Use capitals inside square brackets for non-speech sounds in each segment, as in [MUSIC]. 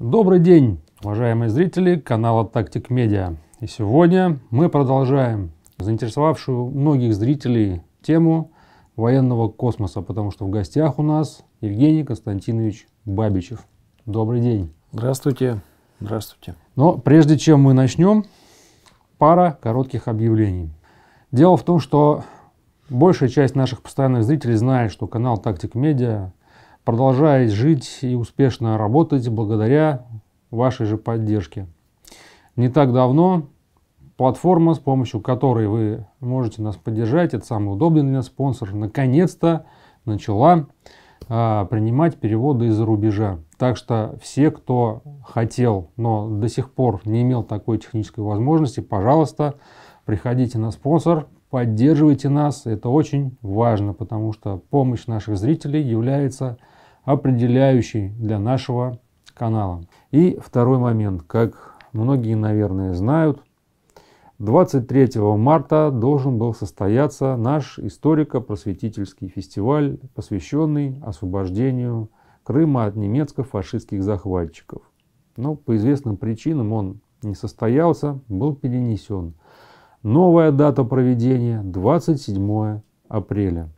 Добрый день, уважаемые зрители канала Тактик Медиа. И сегодня мы продолжаем заинтересовавшую многих зрителей тему военного космоса, потому что в гостях у нас Евгений Константинович Бабичев. Добрый день. Здравствуйте. Здравствуйте. Но прежде чем мы начнем, пара коротких объявлений. Дело в том, что большая часть наших постоянных зрителей знает, что канал Тактик Медиа продолжая жить и успешно работать благодаря вашей же поддержке. Не так давно платформа, с помощью которой вы можете нас поддержать, это самый удобный для нас спонсор, наконец-то начала а, принимать переводы из-за рубежа. Так что все, кто хотел, но до сих пор не имел такой технической возможности, пожалуйста, приходите на спонсор, поддерживайте нас. Это очень важно, потому что помощь наших зрителей является определяющий для нашего канала. И второй момент, как многие, наверное, знают, 23 марта должен был состояться наш историко-просветительский фестиваль, посвященный освобождению Крыма от немецко-фашистских захватчиков. Но по известным причинам он не состоялся, был перенесен. Новая дата проведения 27 апреля.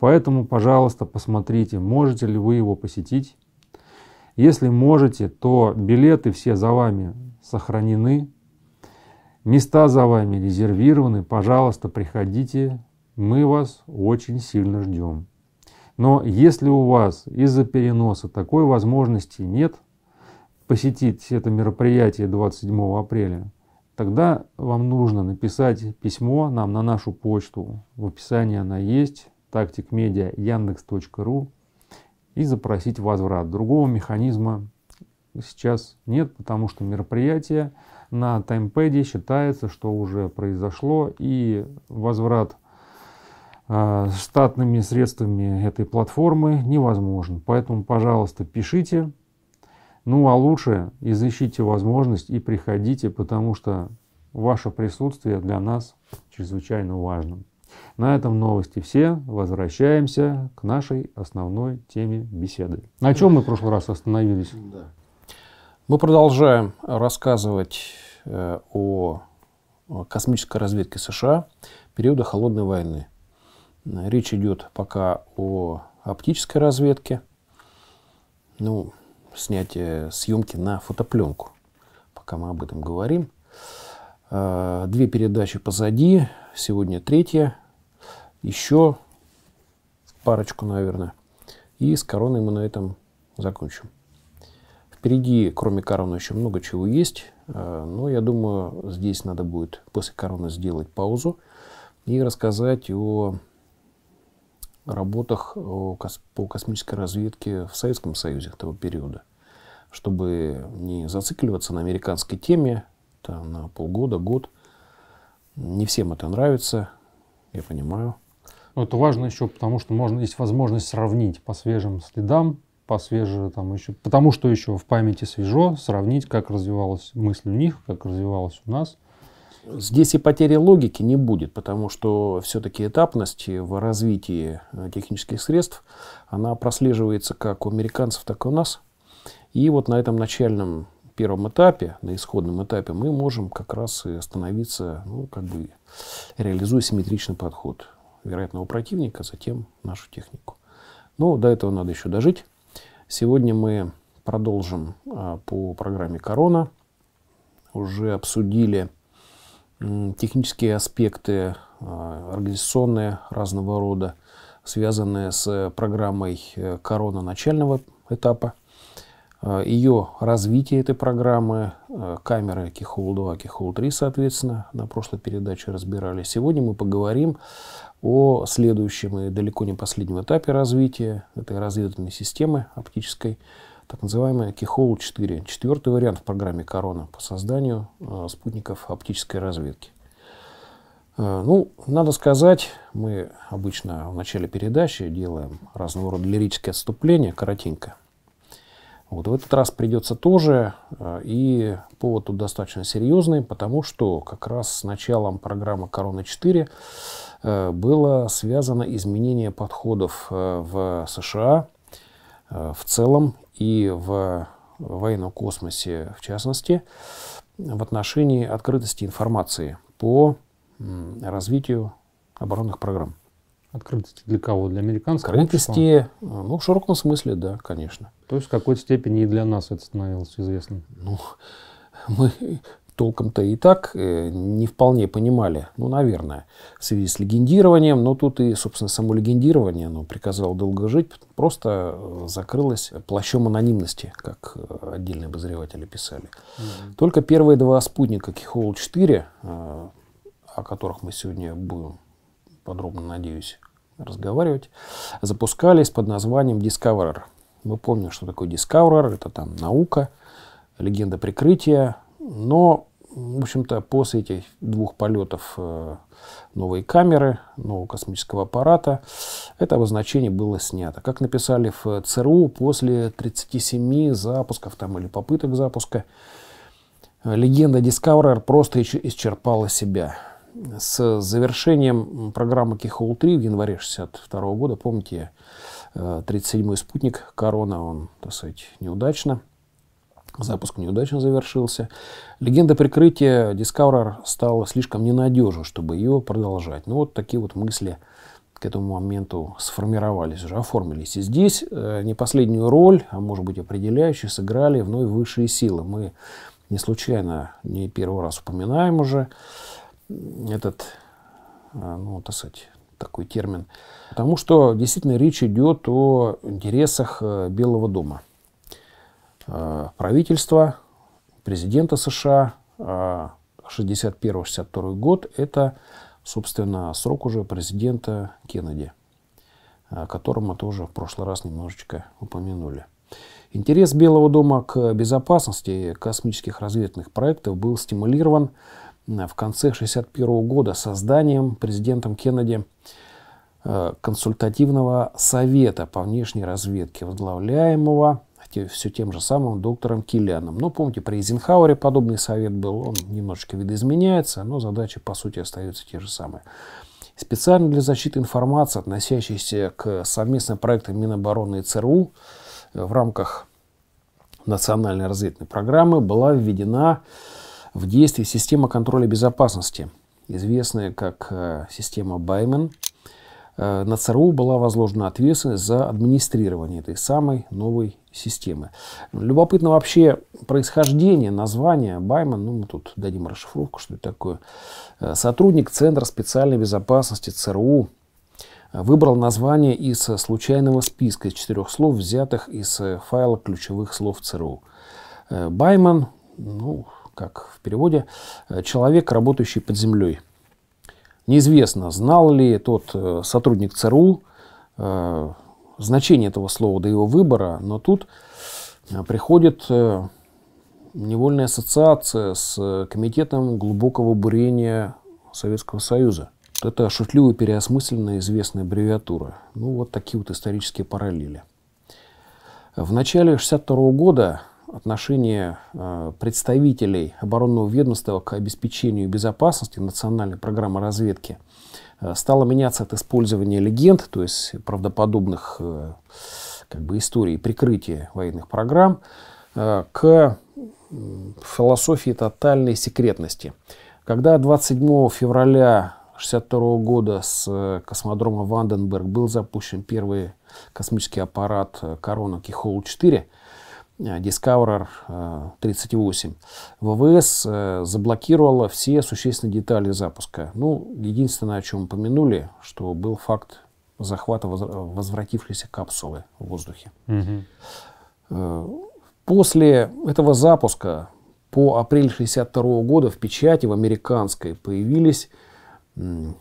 Поэтому, пожалуйста, посмотрите, можете ли вы его посетить. Если можете, то билеты все за вами сохранены, места за вами резервированы. Пожалуйста, приходите, мы вас очень сильно ждем. Но если у вас из-за переноса такой возможности нет посетить это мероприятие 27 апреля, тогда вам нужно написать письмо нам на нашу почту. В описании она есть тактик медиа яндекс.ру и запросить возврат. Другого механизма сейчас нет, потому что мероприятие на таймпеде считается, что уже произошло, и возврат э, штатными средствами этой платформы невозможен. Поэтому, пожалуйста, пишите. Ну а лучше изыщите возможность и приходите, потому что ваше присутствие для нас чрезвычайно важно. На этом новости все. Возвращаемся к нашей основной теме беседы. На чем мы в прошлый раз остановились? Да. Мы продолжаем рассказывать э, о космической разведке США периода Холодной войны. Речь идет пока о оптической разведке, ну, снятие съемки на фотопленку. Пока мы об этом говорим – Э, две передачи позади, сегодня третья, еще парочку, наверное. И с короной мы на этом закончим. Впереди, кроме короны, еще много чего есть, э, но я думаю, здесь надо будет после короны сделать паузу и рассказать о работах по космической разведке в Советском Союзе того периода, чтобы не зацикливаться на американской теме, это на полгода, год. Не всем это нравится, я понимаю. Но это важно еще, потому что можно, есть возможность сравнить по свежим следам, по свеже, там еще, потому что еще в памяти свежо, сравнить, как развивалась мысль у них, как развивалась у нас. Здесь и потери логики не будет, потому что все-таки этапность в развитии э, технических средств, она прослеживается как у американцев, так и у нас. И вот на этом начальном первом этапе, на исходном этапе, мы можем как раз и становиться, ну, как бы, реализуя симметричный подход вероятного противника, затем нашу технику. Но до этого надо еще дожить. Сегодня мы продолжим а, по программе «Корона». Уже обсудили технические аспекты, а, организационные разного рода, связанные с программой э, «Корона» начального этапа. Э, ее развитие этой программы, э, камеры Кихол-2, Кихол-3, соответственно, на прошлой передаче разбирали. Сегодня мы поговорим о следующем и далеко не последнем этапе развития этой разведывательной системы оптической, так называемая Кихол-4, четвертый вариант в программе «Корона» по созданию э, спутников оптической разведки. Ну, надо сказать, мы обычно в начале передачи делаем разного рода лирические отступления, коротенько – вот в этот раз придется тоже, э, и повод тут достаточно серьезный, потому что как раз с началом программы «Корона-4» э, было связано изменение подходов э, в США в целом и в военном космосе в частности в отношении открытости информации по развитию оборонных программ. Открытости для кого? Для американского Открытости, общества? ну, в широком смысле, да, конечно. То есть в какой-то степени и для нас это становилось известным. Ну, мы толком-то и так э, не вполне понимали, ну, наверное, в связи с легендированием, но тут и, собственно, само легендирование, ну, приказало долго жить, просто э, закрылось плащом анонимности, как э, отдельные обозреватели писали. Mm-hmm. Только первые два спутника Кихол-4, о которых мы сегодня будем подробно, надеюсь, разговаривать, запускались под названием Discoverer. Мы помним, что такое Discoverer, это там наука, легенда прикрытия, но, в общем-то, после этих двух полетов э, новой камеры, нового космического аппарата, это обозначение было снято. Как написали в ЦРУ, после 37 запусков там, или попыток запуска, легенда Discoverer просто исчерпала себя с завершением программы кихол 3 в январе 62 года, помните, 37-й э, спутник Корона, он, так сказать, неудачно, запуск неудачно завершился. Легенда прикрытия Discoverer стала слишком ненадежной, чтобы ее продолжать. Ну, вот такие вот мысли к этому моменту сформировались, уже оформились. И здесь э, не последнюю роль, а может быть определяющую, сыграли вновь высшие силы. Мы не случайно не первый раз упоминаем уже этот, э, ну, так сказать, такой термин. Потому что действительно речь идет о интересах э, Белого дома. Э, правительство, президента США, 61-62 год, это, собственно, срок уже президента Кеннеди, которому тоже в прошлый раз немножечко упомянули. Интерес Белого дома к безопасности космических разведных проектов был стимулирован Э, в конце 1961 года созданием президентом Кеннеди э, консультативного совета по внешней разведке, возглавляемого все тем же самым доктором Киллианом. Но помните, при Эйзенхауэре подобный совет был, он немножечко видоизменяется, но задачи, по сути, остаются те же самые. Специально для защиты информации, относящейся к совместным проектам Минобороны и ЦРУ э, в рамках национальной разведной программы, была введена в действии система контроля безопасности, известная как э, система Баймен. Э, на ЦРУ была возложена ответственность за администрирование этой самой новой системы. Любопытно вообще происхождение названия Байман, ну мы тут дадим расшифровку, что это такое. Э, сотрудник Центра специальной безопасности ЦРУ выбрал название из случайного списка из четырех слов, взятых из файла ключевых слов ЦРУ. Байман, ну, как в переводе, э, человек, работающий под землей. Неизвестно, знал ли тот э, сотрудник ЦРУ э, значение этого слова до его выбора, но тут приходит невольная ассоциация с Комитетом глубокого бурения Советского Союза. Это шутливо переосмысленная известная аббревиатура. Ну, вот такие вот исторические параллели. В начале 1962 года отношение э, представителей оборонного ведомства к обеспечению безопасности национальной программы разведки э, стало меняться от использования легенд, то есть правдоподобных э, как бы, историй прикрытия военных программ, к философии тотальной секретности. Когда 27 февраля 1962 года с космодрома Ванденберг был запущен первый космический аппарат «Корона Кихол-4», Э, Discoverer 38 э, ВВС э, заблокировала все существенные детали запуска. Ну, единственное, о чем упомянули, что был факт захвата возвратившейся капсулы в воздухе. Угу. После этого запуска по апрель 1962 -го года в печати в американской появились,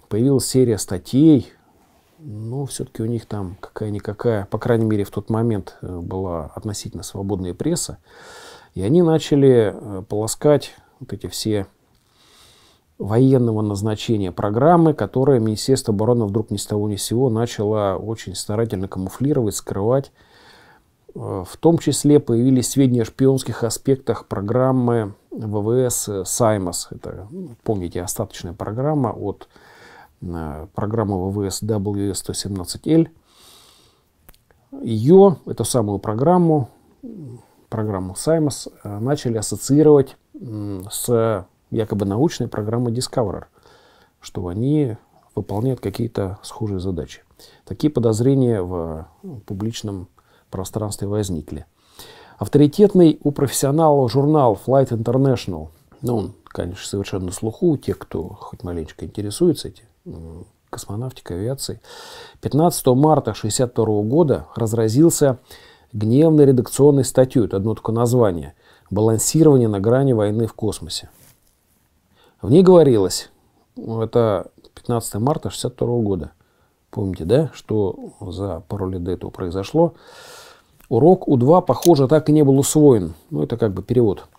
появилась серия статей но все-таки у них там какая-никакая, по крайней мере, в тот момент э, была относительно свободная пресса. И они начали э, полоскать вот эти все военного назначения программы, которые Министерство обороны вдруг ни с того ни с сего начало очень старательно камуфлировать, скрывать. Э, в том числе появились сведения о шпионских аспектах программы ВВС «Саймос». Это, ну, помните, остаточная программа от программа ВВС WS117L. Ее, эту самую программу, программу Саймос, э, начали ассоциировать с якобы научной программой Discoverer, что они выполняют какие-то схожие задачи. Такие подозрения в публичном пространстве возникли. Авторитетный у профессионала журнал Flight International, ну, он, конечно, совершенно слуху, те, кто хоть маленько интересуется этим, Э, космонавтики, авиации, 15 марта 1962 года разразился гневной редакционной статьей, это одно только название, «Балансирование на грани войны в космосе». В ней говорилось, это 15 марта 1962 года, помните, да, что за пару лет до этого произошло, урок У-2, похоже, так и не был усвоен. Ну, это как бы перевод –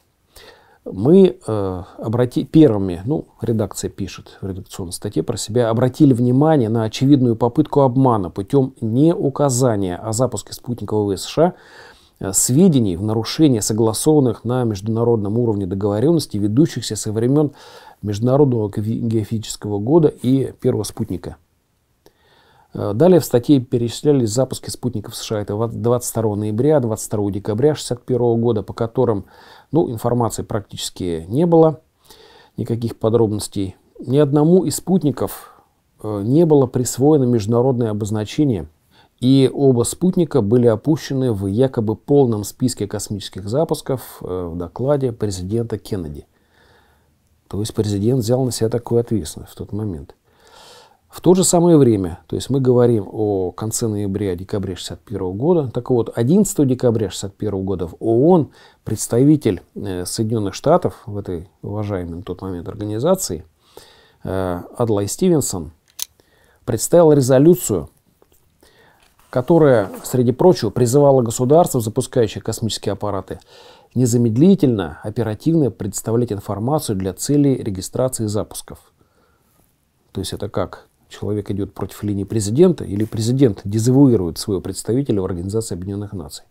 мы э, обрати, первыми, ну, редакция пишет в редакционной статье про себя, обратили внимание на очевидную попытку обмана путем не указания о запуске спутника ВВС США э, сведений в нарушение согласованных на международном уровне договоренностей, ведущихся со времен Международного геофизического года и первого спутника – Э, далее в статье перечислялись запуски спутников США. Это 22 ноября, 22 декабря 1961 года, по которым ну, информации практически не было, никаких подробностей. Ни одному из спутников э, не было присвоено международное обозначение, и оба спутника были опущены в якобы полном списке космических запусков э, в докладе президента Кеннеди. То есть президент взял на себя такую ответственность в тот момент. В то же самое время, то есть мы говорим о конце ноября-декабря 1961 года, так вот, 11 декабря 1961 года в ООН представитель э, Соединенных Штатов в этой уважаемой на тот момент организации э, Адлай Стивенсон представил резолюцию, которая, среди прочего, призывала государства, запускающие космические аппараты, незамедлительно, оперативно представлять информацию для целей регистрации запусков. То есть это как человек идет против линии президента или президент дезавуирует своего представителя в Организации Объединенных Наций.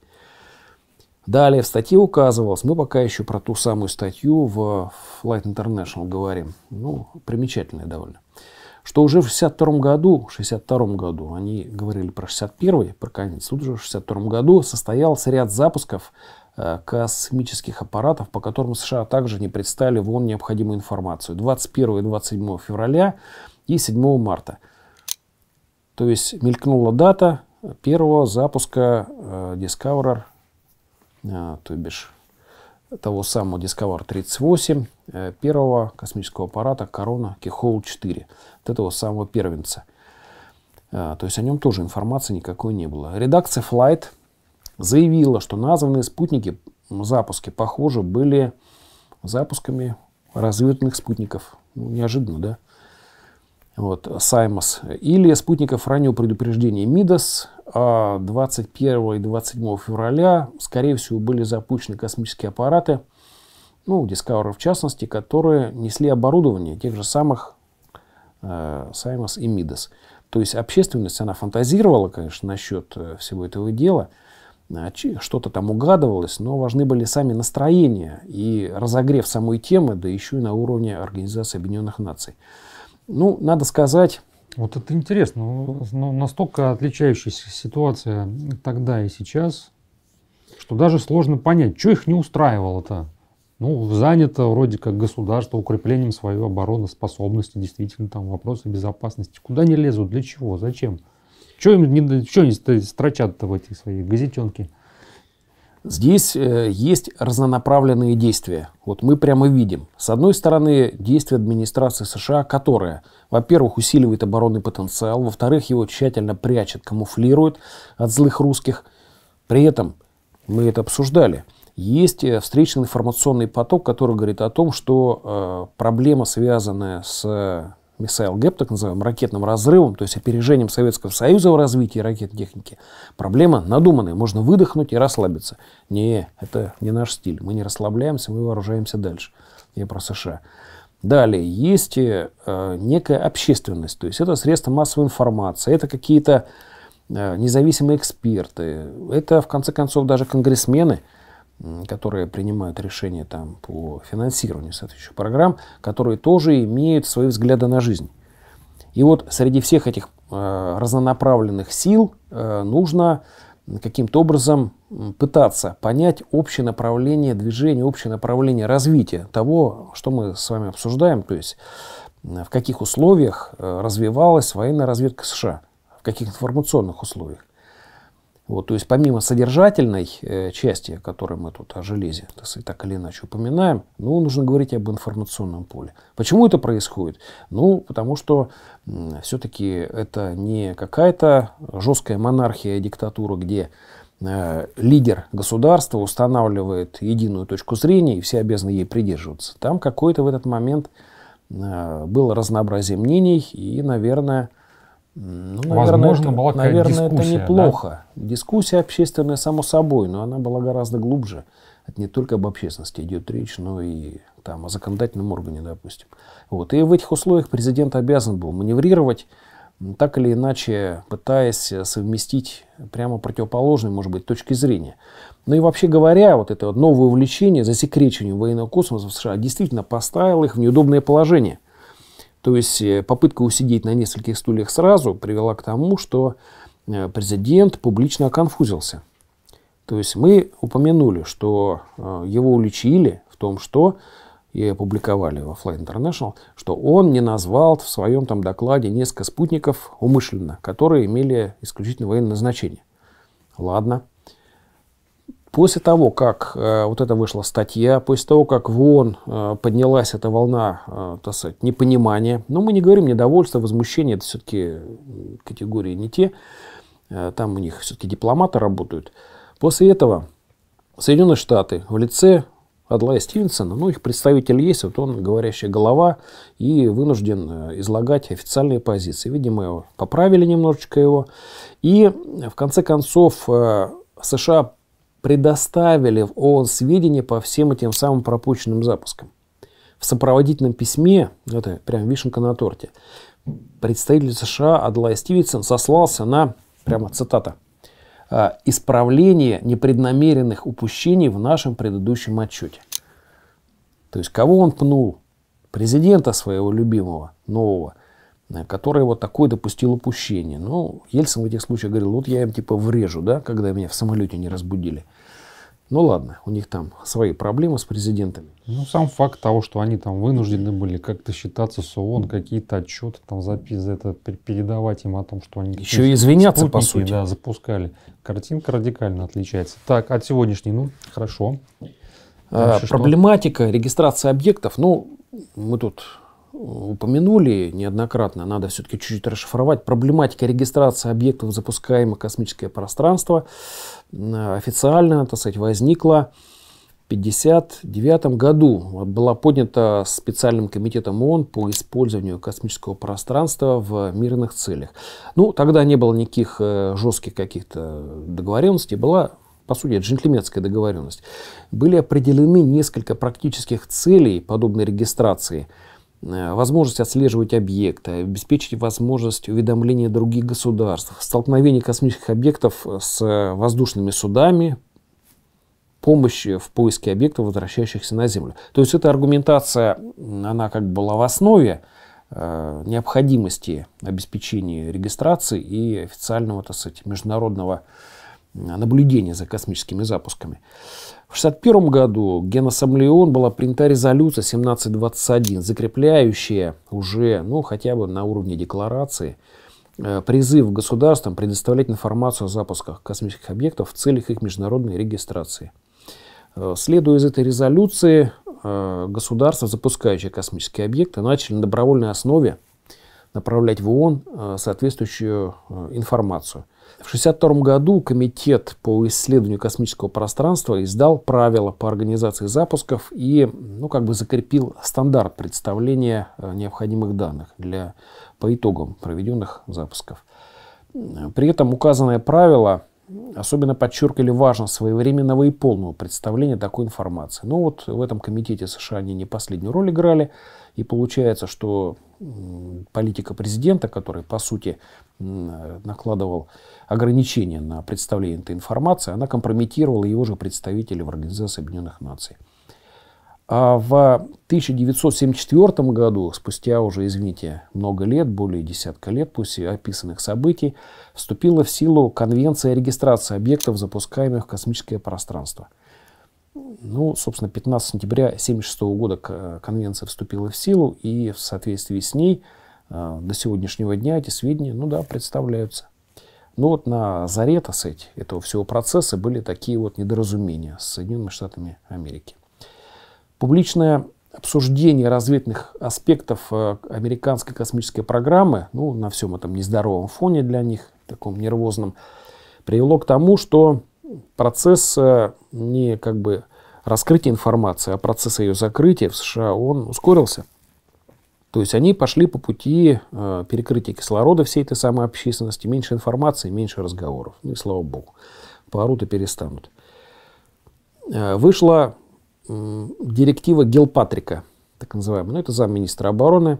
Далее в статье указывалось, мы пока еще про ту самую статью в Flight International говорим, ну, примечательная довольно, что уже в 62 году, 62 году, они говорили про 61 про конец, тут же в 62 году состоялся ряд запусков э, космических аппаратов, по которым США также не представили вон необходимую информацию. 21 и 27 февраля и 7 марта. То есть мелькнула дата первого запуска э, Discoverer, э, то бишь того самого Discoverer 38, э, первого космического аппарата Корона Кихол 4, от этого самого первенца. То есть о нем тоже информации никакой не было. Редакция Flight заявила, что названные спутники запуски, похоже, были запусками разведных спутников. Ну, неожиданно, да? вот, Саймос, или спутников раннего предупреждения Мидос 21 а, и 27 февраля, скорее всего, были запущены космические аппараты, ну, Discovery в частности, которые несли оборудование тех же самых э, Саймос и Мидос. То есть общественность, она фантазировала, конечно, насчет э, всего этого дела, а, что-то там угадывалось, но важны были сами настроения и разогрев самой темы, да еще и на уровне Организации Объединенных Наций. Ну, надо сказать... Вот это интересно. Но ну, настолько отличающаяся ситуация тогда и сейчас, что даже сложно понять, что их не устраивало-то. Ну, занято вроде как государство укреплением своей обороноспособности, действительно, там вопросы безопасности. Куда не лезут, для чего, зачем? Что им не, что они строчат-то в эти свои газетенки? Здесь э, есть разнонаправленные действия. Вот мы прямо видим. С одной стороны, действия администрации США, которая, во-первых, усиливает оборонный потенциал, во-вторых, его тщательно прячет, камуфлирует от злых русских. При этом, мы это обсуждали, есть э, встречный информационный поток, который говорит о том, что э, проблема, связанная с Missile Gap, так называемым ракетным разрывом, то есть опережением Советского Союза в развитии ракетной техники проблема надуманная. Можно выдохнуть и расслабиться. Не, это не наш стиль. Мы не расслабляемся, мы вооружаемся дальше. Я про США. Далее, есть э, некая общественность, то есть это средства массовой информации, это какие-то э, независимые эксперты, это, в конце концов, даже конгрессмены – которые принимают решения там, по финансированию соответствующих программ, которые тоже имеют свои взгляды на жизнь. И вот среди всех этих э, разнонаправленных сил э, нужно каким-то образом пытаться понять общее направление движения, общее направление развития того, что мы с вами обсуждаем, то есть в каких условиях э, развивалась военная разведка США, в каких информационных условиях. Вот, то есть помимо содержательной э, части, о которой мы тут о железе так, сказать, так или иначе упоминаем, ну, нужно говорить об информационном поле. Почему это происходит? Ну, потому что э, все-таки это не какая-то жесткая монархия диктатура, где э, лидер государства устанавливает единую точку зрения и все обязаны ей придерживаться. Там какое то в этот момент э, было разнообразие мнений и, наверное, ну, Возможно, это, была наверное, это неплохо. Да? Дискуссия общественная, само собой, но она была гораздо глубже. Это не только об общественности идет речь, но и там, о законодательном органе, допустим. Вот. И в этих условиях президент обязан был маневрировать, так или иначе пытаясь совместить прямо противоположные, может быть, точки зрения. Ну и вообще говоря, вот это вот новое увлечение засекречением военного космоса в США действительно поставило их в неудобное положение – то есть э, попытка усидеть на нескольких стульях сразу привела к тому, что э, президент публично оконфузился. То есть мы упомянули, что э, его уличили в том, что и опубликовали во Flight International, что он не назвал в своем там докладе несколько спутников умышленно, которые имели исключительно военное значение. Ладно, После того, как э, вот это вышла статья, после того, как в ООН э, поднялась эта волна, э, так сказать, непонимания, но ну, мы не говорим недовольство, возмущение, это все-таки категории не те, э, там у них все-таки дипломаты работают. После этого Соединенные Штаты в лице Адлая Стивенсона, ну, их представитель есть, вот он говорящая голова и вынужден э, излагать официальные позиции. Видимо, поправили немножечко его. И в конце концов э, США предоставили в ООН сведения по всем этим самым пропущенным запускам. В сопроводительном письме, это прям вишенка на торте, представитель США Адлай Стивенсон сослался на, прямо цитата, «А, «исправление непреднамеренных упущений в нашем предыдущем отчете». То есть кого он пнул? Президента своего любимого, нового. Э, которая вот такое допустила упущение. Ну, Ельцин в этих случаях говорил, вот я им типа врежу, да, когда меня в самолете не разбудили. Ну ладно, у них там свои проблемы с президентами. Ну, сам факт того, что они там вынуждены были как-то считаться с ООН, какие-то отчеты там запис, это передавать им о том, что они... Еще и извиняться, по сути. Да, запускали. Картинка радикально отличается. Так, от сегодняшней, ну, хорошо. а, проблематика что? регистрации объектов, ну, мы тут упомянули неоднократно, надо все-таки чуть-чуть расшифровать, проблематика регистрации объектов, запускаемых в космическое пространство, официально, так сказать, возникла в 1959 году. Вот была поднята специальным комитетом ООН по использованию космического пространства в мирных целях. Ну, тогда не было никаких э, жестких каких-то договоренностей, была по сути, джентльменская договоренность, были определены несколько практических целей подобной регистрации – Э, возможность отслеживать объекты, обеспечить возможность уведомления других государств, столкновение космических объектов с э, воздушными судами, помощи в поиске объектов, возвращающихся на Землю. То есть эта аргументация, она как бы была в основе э, необходимости обеспечения регистрации и официального, так сказать, международного наблюдения за космическими запусками. В 1961 году Генассамблеей ООН была принята резолюция 1721, закрепляющая уже, ну, хотя бы на уровне декларации, э, призыв государствам предоставлять информацию о запусках космических объектов в целях их международной регистрации. Э, следуя из этой резолюции, э, государства, запускающие космические объекты, начали на добровольной основе направлять в ООН соответствующую информацию – в 1962 году Комитет по исследованию космического пространства издал правила по организации запусков и ну, как бы закрепил стандарт представления э, необходимых данных для, по итогам проведенных запусков. При этом указанное правило особенно подчеркивали важность своевременного и полного представления такой информации. Но вот в этом комитете США они не последнюю роль играли, и получается, что политика президента, который, по сути, э, накладывал ограничения на представление этой информации, она компрометировала его же представителей в Организации Объединенных Наций. А в 1974 году, спустя уже, извините, много лет, более десятка лет после описанных событий, вступила в силу Конвенция о регистрации объектов, запускаемых в космическое пространство. Ну, собственно, 15 сентября 1976 года э, конвенция вступила в силу, и в соответствии с ней э, до сегодняшнего дня эти сведения, ну да, представляются ну вот на заре, так сказать, этого всего процесса были такие вот недоразумения с Соединенными Штатами Америки. Публичное обсуждение разведных аспектов э, американской космической программы, ну, на всем этом нездоровом фоне для них, таком нервозном, привело к тому, что процесс э, не как бы раскрытия информации, а процесс ее закрытия в США, он ускорился – то есть они пошли по пути э, перекрытия кислорода всей этой самой общественности, меньше информации, меньше разговоров. Ну и слава богу, поорут перестанут. Э, вышла директива Гелпатрика, так называемая, ну это замминистра обороны,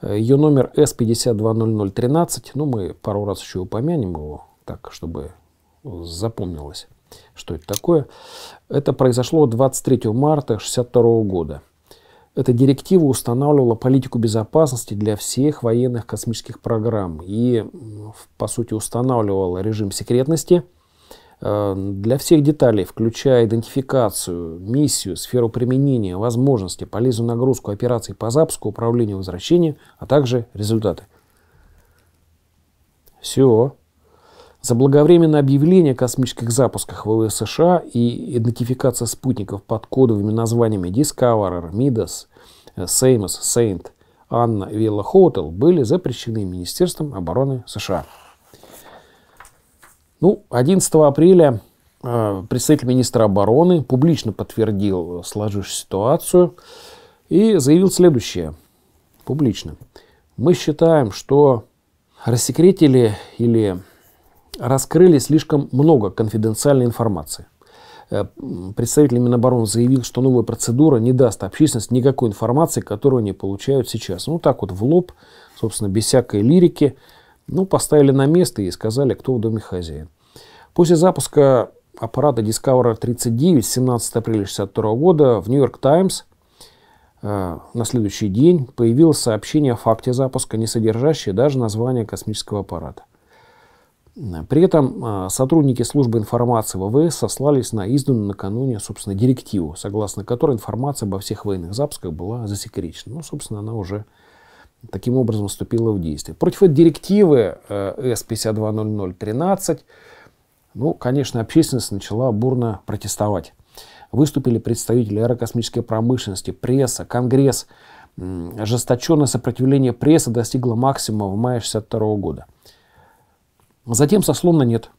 э, ее номер С520013, ну мы пару раз еще упомянем его, так, чтобы запомнилось, что это такое. Это произошло 23 марта 1962 года. Эта директива устанавливала политику безопасности для всех военных космических программ и, по сути, устанавливала режим секретности э, для всех деталей, включая идентификацию, миссию, сферу применения, возможности, полезную нагрузку операций по запуску, управлению возвращения, а также результаты. Все. Заблаговременно объявление о космических запусках ВВС США и идентификация спутников под кодовыми названиями Discoverer, Midas, Сеймос, э, Saint, Anna, Villa Hotel были запрещены Министерством обороны США. Ну, 11 апреля э, представитель министра обороны публично подтвердил э, сложившуюся ситуацию и заявил следующее публично. Мы считаем, что рассекретили или раскрыли слишком много конфиденциальной информации. Э, представитель Минобороны заявил, что новая процедура не даст общественности никакой информации, которую они получают сейчас. Ну, так вот в лоб, собственно, без всякой лирики, ну, поставили на место и сказали, кто в доме хозяин. После запуска аппарата Discoverer 39 17 апреля 1962 года в Нью-Йорк Таймс э, на следующий день появилось сообщение о факте запуска, не содержащее даже название космического аппарата. При этом а, сотрудники службы информации ВВС сослались на изданную накануне, собственно, директиву, согласно которой информация обо всех военных запусках была засекречена. Ну, собственно, она уже таким образом вступила в действие. Против этой директивы э, С-520013, ну, конечно, общественность начала бурно протестовать. Выступили представители аэрокосмической промышленности, пресса, Конгресс. Ожесточенное сопротивление прессы достигло максимума в мае 1962 года – а затем со сословно нет.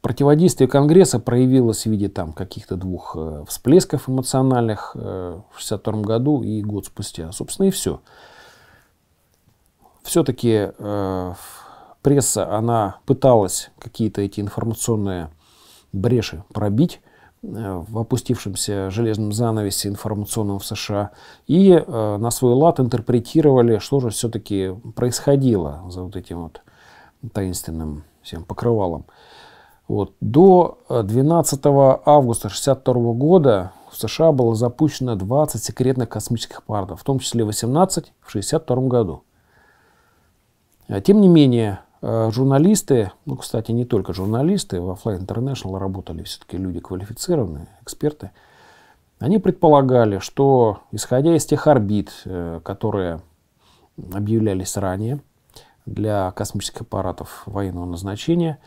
Противодействие Конгресса проявилось в виде там каких-то двух э, всплесков эмоциональных э, в 1962 году и год спустя. Собственно, и все. Все-таки э, пресса, она пыталась какие-то эти информационные бреши пробить э, в опустившемся железном занавесе информационном в США и э, на свой лад интерпретировали, что же все-таки происходило за вот этим вот таинственным всем покрывалом. Вот. До 12 э, августа 1962 года в США было запущено 20 секретных космических пардов, в том числе 18 в 1962 году. А, тем не менее, э, журналисты, ну, кстати, не только журналисты, во Fly International работали все-таки люди квалифицированные, эксперты, они предполагали, что, исходя из тех орбит, э, которые объявлялись ранее, для космических аппаратов военного назначения.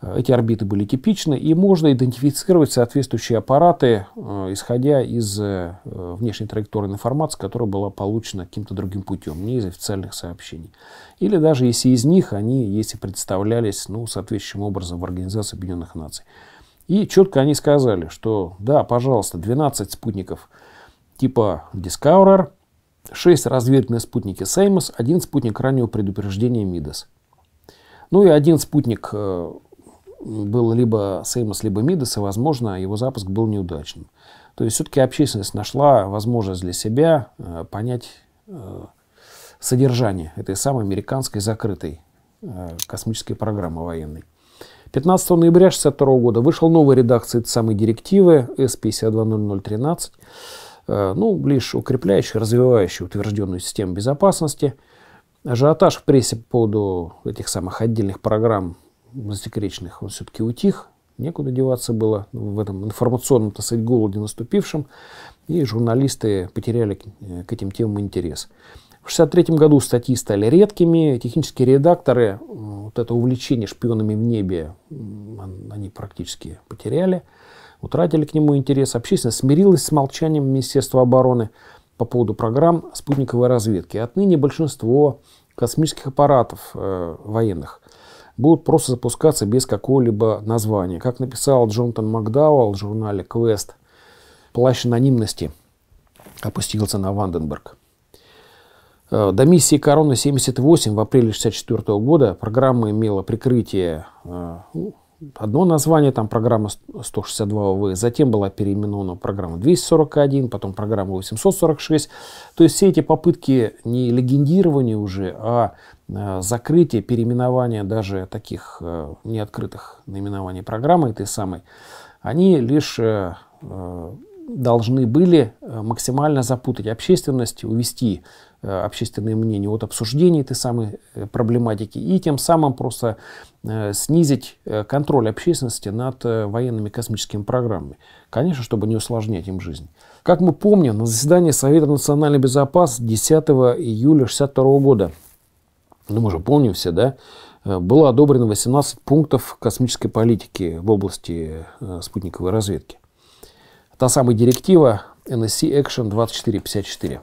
Э, эти орбиты были типичны, и можно идентифицировать соответствующие аппараты, э, исходя из э, внешней траектории информации, которая была получена каким-то другим путем, не из официальных сообщений. Или даже если из них они, если представлялись ну, соответствующим образом в Организации Объединенных Наций. И четко они сказали, что да, пожалуйста, 12 спутников типа Discoverer – 6 разведывательные спутники Сеймос, один спутник раннего предупреждения МИДОС. Ну и один спутник э, был либо Сеймос, либо МИДОС, и, возможно, его запуск был неудачным. То есть все-таки общественность нашла возможность для себя э, понять э, содержание этой самой американской закрытой космической программы военной. 15 ноября 1962 года вышел новая редакция этой самой директивы С-520013, Э, ну, лишь укрепляющий, развивающий утвержденную систему безопасности. Ажиотаж в прессе по поводу этих самых отдельных программ засекреченных, он все-таки утих. Некуда деваться было в этом информационном, так сказать, голоде наступившем. И журналисты потеряли к, э, этим темам интерес. В 1963 году статьи стали редкими. Технические редакторы вот это увлечение шпионами в небе они практически потеряли утратили к нему интерес. Общественность смирилась с молчанием Министерства обороны по поводу программ спутниковой разведки. Отныне большинство космических аппаратов э, военных будут просто запускаться без какого-либо названия. Как написал Джонатан Макдауэлл в журнале «Квест», плащ анонимности опустился на Ванденберг. Э, до миссии «Корона-78» в апреле 1964 года программа имела прикрытие э, ну, одно название, там программа 162 ОВ, затем была переименована программа 241, потом программа 846. То есть все эти попытки не легендирования уже, а э, закрытие, переименования даже таких э, неоткрытых наименований программы этой самой, они лишь э, должны были э, максимально запутать общественность, увести э, общественное мнение от обсуждений этой самой э, проблематики и тем самым просто снизить контроль общественности над военными космическими программами. Конечно, чтобы не усложнять им жизнь. Как мы помним, на заседании Совета национальной безопасности 10 июля 1962 года, ну мы же помним все, да, было одобрено 18 пунктов космической политики в области спутниковой разведки та самая директива NSC Action 2454.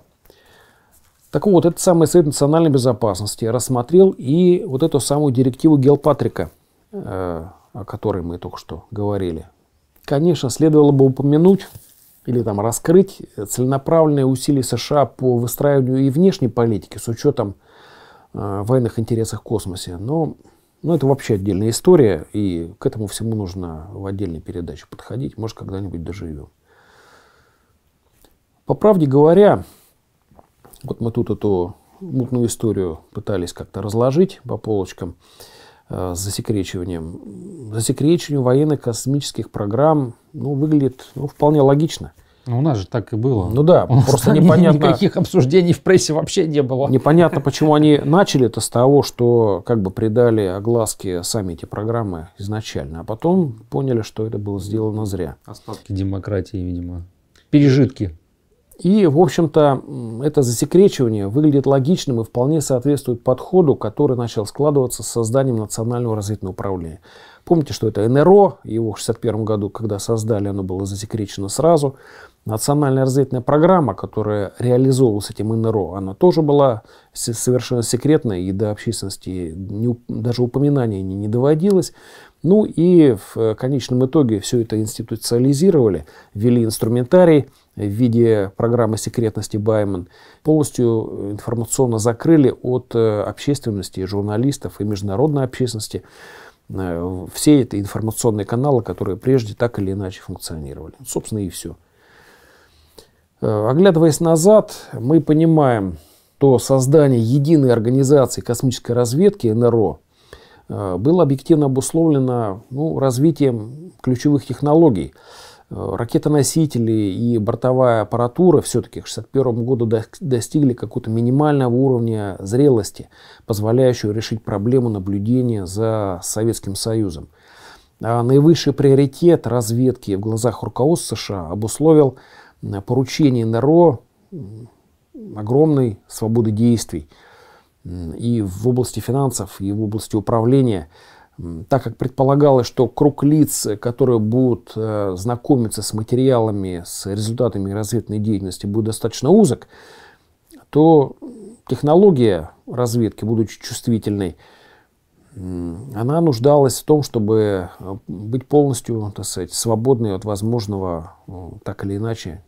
Так вот, этот самый Совет национальной безопасности рассмотрел и вот эту самую директиву Гелпатрика, э, о которой мы только что говорили. Конечно, следовало бы упомянуть или там раскрыть целенаправленные усилия США по выстраиванию и внешней политики с учетом э, военных интересов в космосе. Но ну, это вообще отдельная история, и к этому всему нужно в отдельной передаче подходить. Может, когда-нибудь доживем. По правде говоря, вот мы тут эту мутную историю пытались как-то разложить по полочкам э, с засекречиванием. Засекречивание военно-космических программ ну, выглядит ну, вполне логично. Ну, у нас же так и было. Ну да, [LAUGHS] у просто непонятно. Никаких обсуждений в прессе вообще не было. Непонятно, [LAUGHS] почему они начали это с того, что как бы придали огласке сами эти программы изначально, а потом поняли, что это было сделано зря. Остатки а демократии, видимо. Пережитки и, в общем-то, это засекречивание выглядит логичным и вполне соответствует подходу, который начал складываться с созданием Национального разведного управления. Помните, что это НРО, его в 1961 году, когда создали, оно было засекречено сразу. Национальная разведная программа, которая реализовывалась этим НРО, она тоже была совершенно секретной и до общественности не, даже упоминания не, не доводилось. Ну и в э, конечном итоге все это институциализировали, ввели инструментарий – в виде программы секретности Байман полностью э, информационно закрыли от э, общественности, журналистов и международной общественности э, все эти информационные каналы, которые прежде так или иначе функционировали. Собственно, и все. Оглядываясь назад, мы понимаем, что создание единой организации космической разведки НРО было объективно обусловлено ну, развитием ключевых технологий – Э, ракетоносители и бортовая аппаратура все-таки к 1961 году достигли какого-то минимального уровня зрелости, позволяющего решить проблему наблюдения за Советским Союзом. А наивысший приоритет разведки в глазах руководства США обусловил э, поручение НРО огромной свободы действий и в области финансов, и в области управления – так как предполагалось, что круг лиц, которые будут э, знакомиться с материалами, с результатами разведной деятельности, будет достаточно узок, то технология разведки, будучи чувствительной, она нуждалась в том, чтобы э, быть полностью, так сказать, свободной от возможного, э, так или иначе,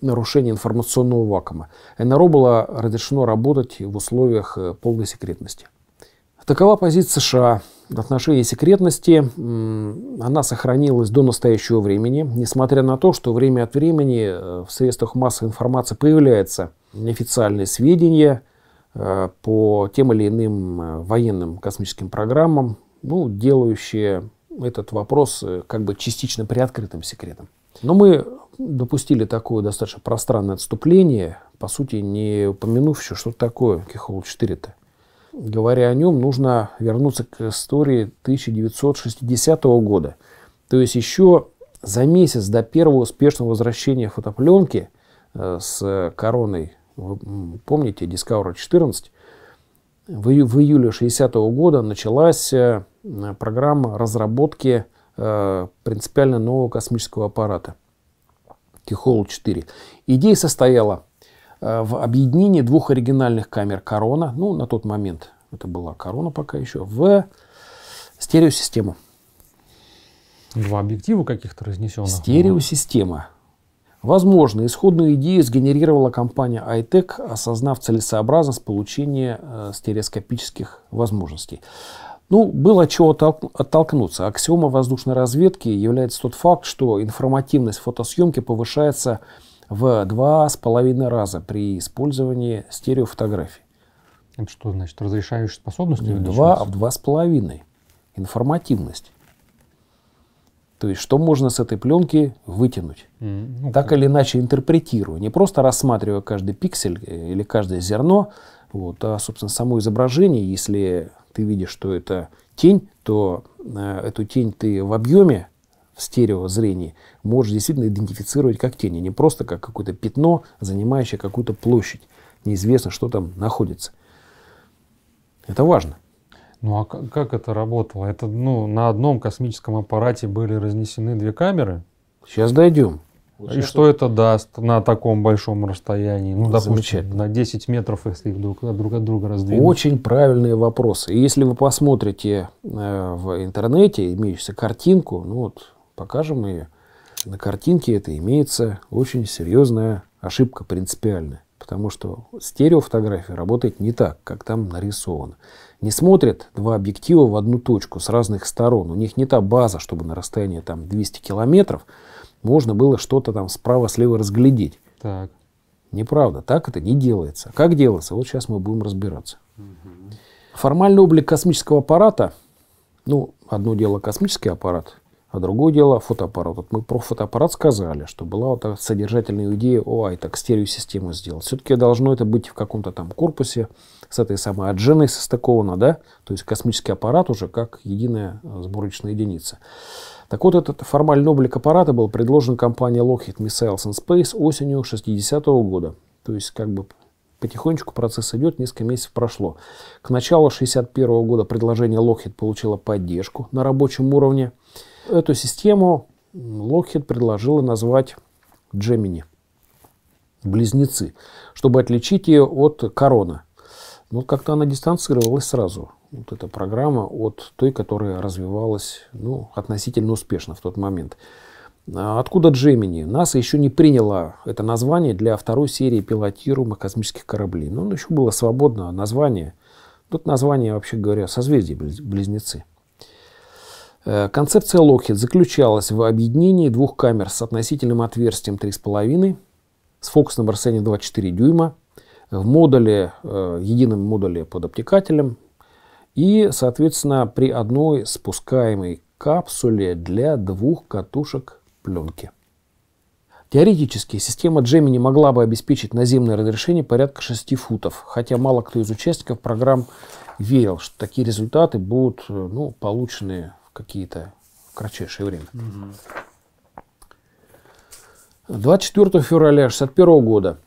нарушения информационного вакуума. НРО было разрешено работать в условиях полной секретности. Такова позиция США в отношении секретности. Она сохранилась до настоящего времени, несмотря на то, что время от времени э, в средствах массовой информации появляются неофициальные сведения э, по тем или иным э, военным космическим программам, ну, делающие этот вопрос как бы частично приоткрытым секретом. Но мы допустили такое достаточно пространное отступление, по сути, не упомянув еще, что такое Кихол 4-то говоря о нем, нужно вернуться к истории 1960 года. То есть еще за месяц до первого успешного возвращения фотопленки э, с короной, помните, Discovery 14, в, в июле 60 года началась э, программа разработки э, принципиально нового космического аппарата Кихол-4. Идея состояла Э, в объединении двух оригинальных камер корона, ну, на тот момент это была корона пока еще, в стереосистему. Два объектива каких-то разнесенных. Ну. Стереосистема. Возможно, исходную идею сгенерировала компания iTech, осознав целесообразность получения э, стереоскопических возможностей. Ну, было чего оттолкнуться. Аксиома воздушной разведки является тот факт, что информативность фотосъемки повышается э, в два с половиной раза при использовании стереофотографии. Это что значит? разрешающая способность? в два, в два с половиной. Информативность. То есть, что можно с этой пленки вытянуть? Mm, ну, так или иначе интерпретируя. Не просто рассматривая каждый пиксель э, или каждое зерно, вот, а, собственно, само изображение, если ты видишь, что это тень, то э, эту тень ты в объеме, в стереозрении, можешь действительно идентифицировать как тень, не просто как какое-то пятно, занимающее какую-то площадь. Неизвестно, что там находится. Это важно. Ну а как это работало? Это ну, на одном космическом аппарате были разнесены две камеры? Сейчас дойдем. и что это даст на таком большом расстоянии? Ну, допустим, на 10 метров, если их друг, друг от друга раздвинуть. Очень правильные вопросы. И если вы посмотрите э, в интернете имеющуюся картинку, ну вот покажем ее, на картинке это имеется очень серьезная ошибка принципиальная, потому что стереофотография работает не так, как там нарисовано. Не смотрят два объектива в одну точку с разных сторон. У них не та база, чтобы на расстоянии там 200 километров можно было что-то там справа-слева разглядеть. Так. Неправда, так это не делается. Как делается? Вот сейчас мы будем разбираться. Угу. Формальный облик космического аппарата, ну, одно дело космический аппарат, а другое дело фотоаппарат. Вот мы про фотоаппарат сказали, что была вот содержательная идея, ой, так стереосистему сделать. Все-таки должно это быть в каком-то там корпусе с этой самой отженой состыковано, да? То есть космический аппарат уже как единая э, сборочная единица. Так вот, этот формальный облик аппарата был предложен компанией Lockheed Missiles and Space осенью 60 -го года. То есть как бы потихонечку процесс идет, несколько месяцев прошло. К началу 61 -го года предложение Lockheed получило поддержку на рабочем уровне – Эту систему Lockheed предложила назвать Джемини, близнецы, чтобы отличить ее от Корона. Но ну, как-то она дистанцировалась сразу, вот эта программа, от той, которая развивалась ну, относительно успешно в тот момент. А откуда Джемини? НАСА еще не приняла это название для второй серии пилотируемых космических кораблей. Но еще было свободно название. Тут название, вообще говоря, созвездие близнецы. Э, концепция Lockheed заключалась в объединении двух камер с относительным отверстием 3,5, с фокусным расстоянием 24 дюйма, в модуле, э, едином модуле под обтекателем и, соответственно, при одной спускаемой капсуле для двух катушек пленки. Теоретически система Gemini могла бы обеспечить наземное разрешение порядка 6 футов, хотя мало кто из участников программ верил, что такие результаты будут э, ну, получены какие-то в кратчайшее время. Угу. 24 февраля 1961 года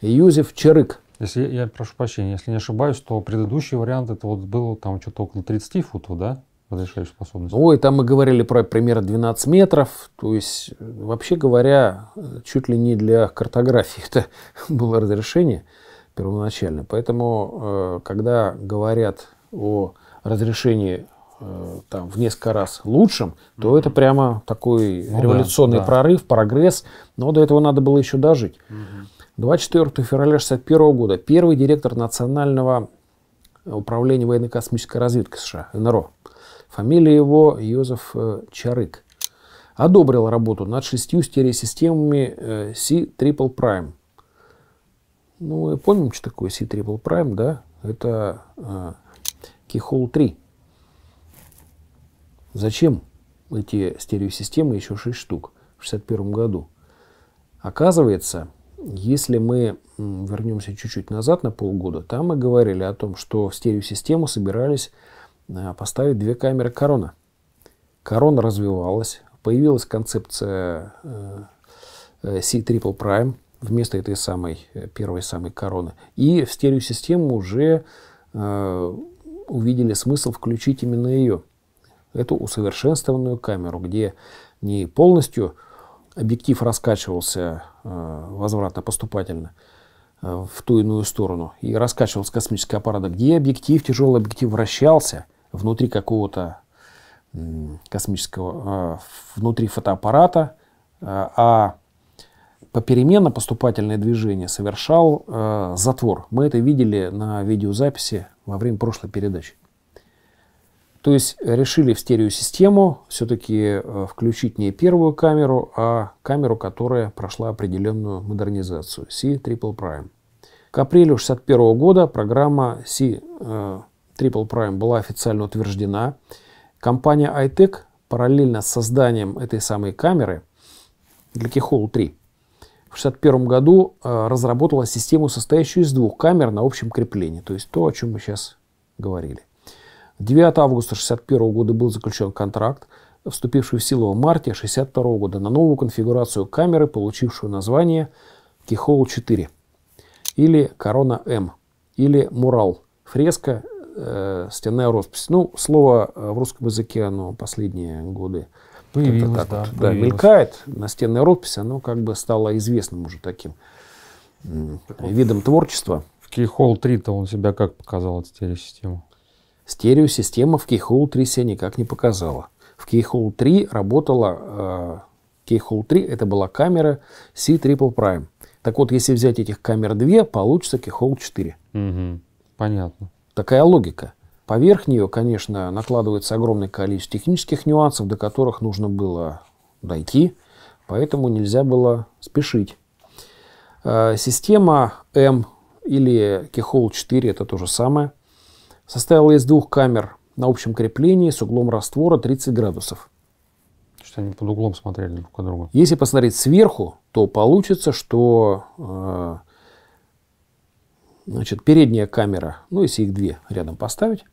Юзеф Черык. Если я прошу прощения, если не ошибаюсь, то предыдущий вариант это вот было там что-то около 30 футов, да? разрешающей способности. Ой, там мы говорили про примерно 12 метров, то есть, вообще говоря, чуть ли не для картографии это [LAUGHS] было разрешение первоначально. Поэтому, э, когда говорят о разрешении Э, там, в несколько раз лучшим, то mm-hmm. это прямо такой ну, революционный да, прорыв, да. прогресс. Но до этого надо было еще дожить. Mm-hmm. 24 февраля 1961 года первый директор Национального управления военно-космической разведки США, НРО, фамилия его Йозеф э, Чарык, одобрил работу над шестью стереосистемами C-Triple э, Prime. Ну, мы помним, что такое C-Triple Prime, да? Это Keyhole 3. Зачем эти стереосистемы еще 6 штук в 61 году? Оказывается, если мы вернемся чуть-чуть назад на полгода, там мы говорили о том, что в стереосистему собирались э, поставить две камеры корона. Корона развивалась, появилась концепция э, э, C Triple Prime вместо этой самой первой самой короны. И в стереосистему уже увидели смысл включить именно ее эту усовершенствованную камеру, где не полностью объектив раскачивался э, возвратно-поступательно э, в ту иную сторону и раскачивался космический аппарат, где объектив, тяжелый объектив вращался внутри какого-то космического, э, внутри фотоаппарата, а попеременно поступательное движение совершал затвор. Мы это видели на видеозаписи во время прошлой передачи. То есть решили в стереосистему все-таки э, включить не первую камеру, а камеру, которая прошла определенную модернизацию, C Triple Prime. К апрелю 61 года программа C Triple Prime была официально утверждена. Компания iTech параллельно с созданием этой самой камеры для Keyhole 3 в 61 году э, разработала систему, состоящую из двух камер на общем креплении, то есть то, о чем мы сейчас говорили. 9 августа 1961 года был заключен контракт, вступивший в силу в марте 1962 года на новую конфигурацию камеры, получившую название Keyhole 4 или Corona M или Мурал, фреска, э, стенная роспись. Ну, слово э, в русском языке оно последние годы появилось, так да, вот, появилось. да, мелькает. Настенная роспись, оно как бы стало известным уже таким видом творчества. В Keyhole 3-то он себя как показал от стереосистемы? Стереосистема в Keyhole 3 себя никак не показала. В Keyhole 3 работала... Э, Keyhole 3 это была камера C Triple Prime. Так вот, если взять этих камер 2, получится Keyhole 4. Угу. Понятно. Такая логика. Поверх нее, конечно, накладывается огромное количество технических нюансов, до которых нужно было дойти, поэтому нельзя было спешить. Э, система M или Keyhole 4 это то же самое – состояла из двух камер на общем креплении с углом раствора 30 градусов. Что они под углом смотрели друг к другу? Если посмотреть сверху, то получится, что э, значит, передняя камера, ну если их две рядом поставить,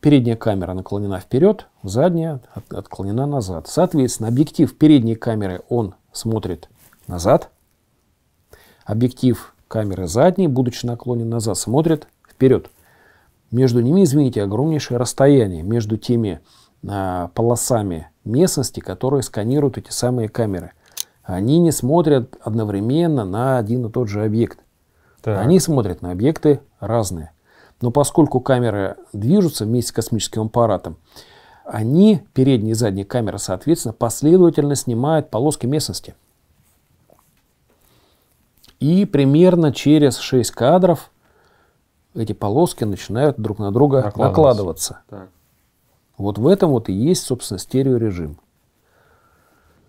передняя камера наклонена вперед, задняя отклонена назад. Соответственно, объектив передней камеры он смотрит назад, объектив камеры задней, будучи наклонен назад, смотрит вперед. Между ними, извините, огромнейшее расстояние между теми а, полосами местности, которые сканируют эти самые камеры. Они не смотрят одновременно на один и тот же объект. Так. Они смотрят на объекты разные. Но поскольку камеры движутся вместе с космическим аппаратом, они, передние и задние камеры, соответственно, последовательно снимают полоски местности. И примерно через 6 кадров эти полоски начинают друг на друга накладываться. Так. Вот в этом вот и есть, собственно, стереорежим.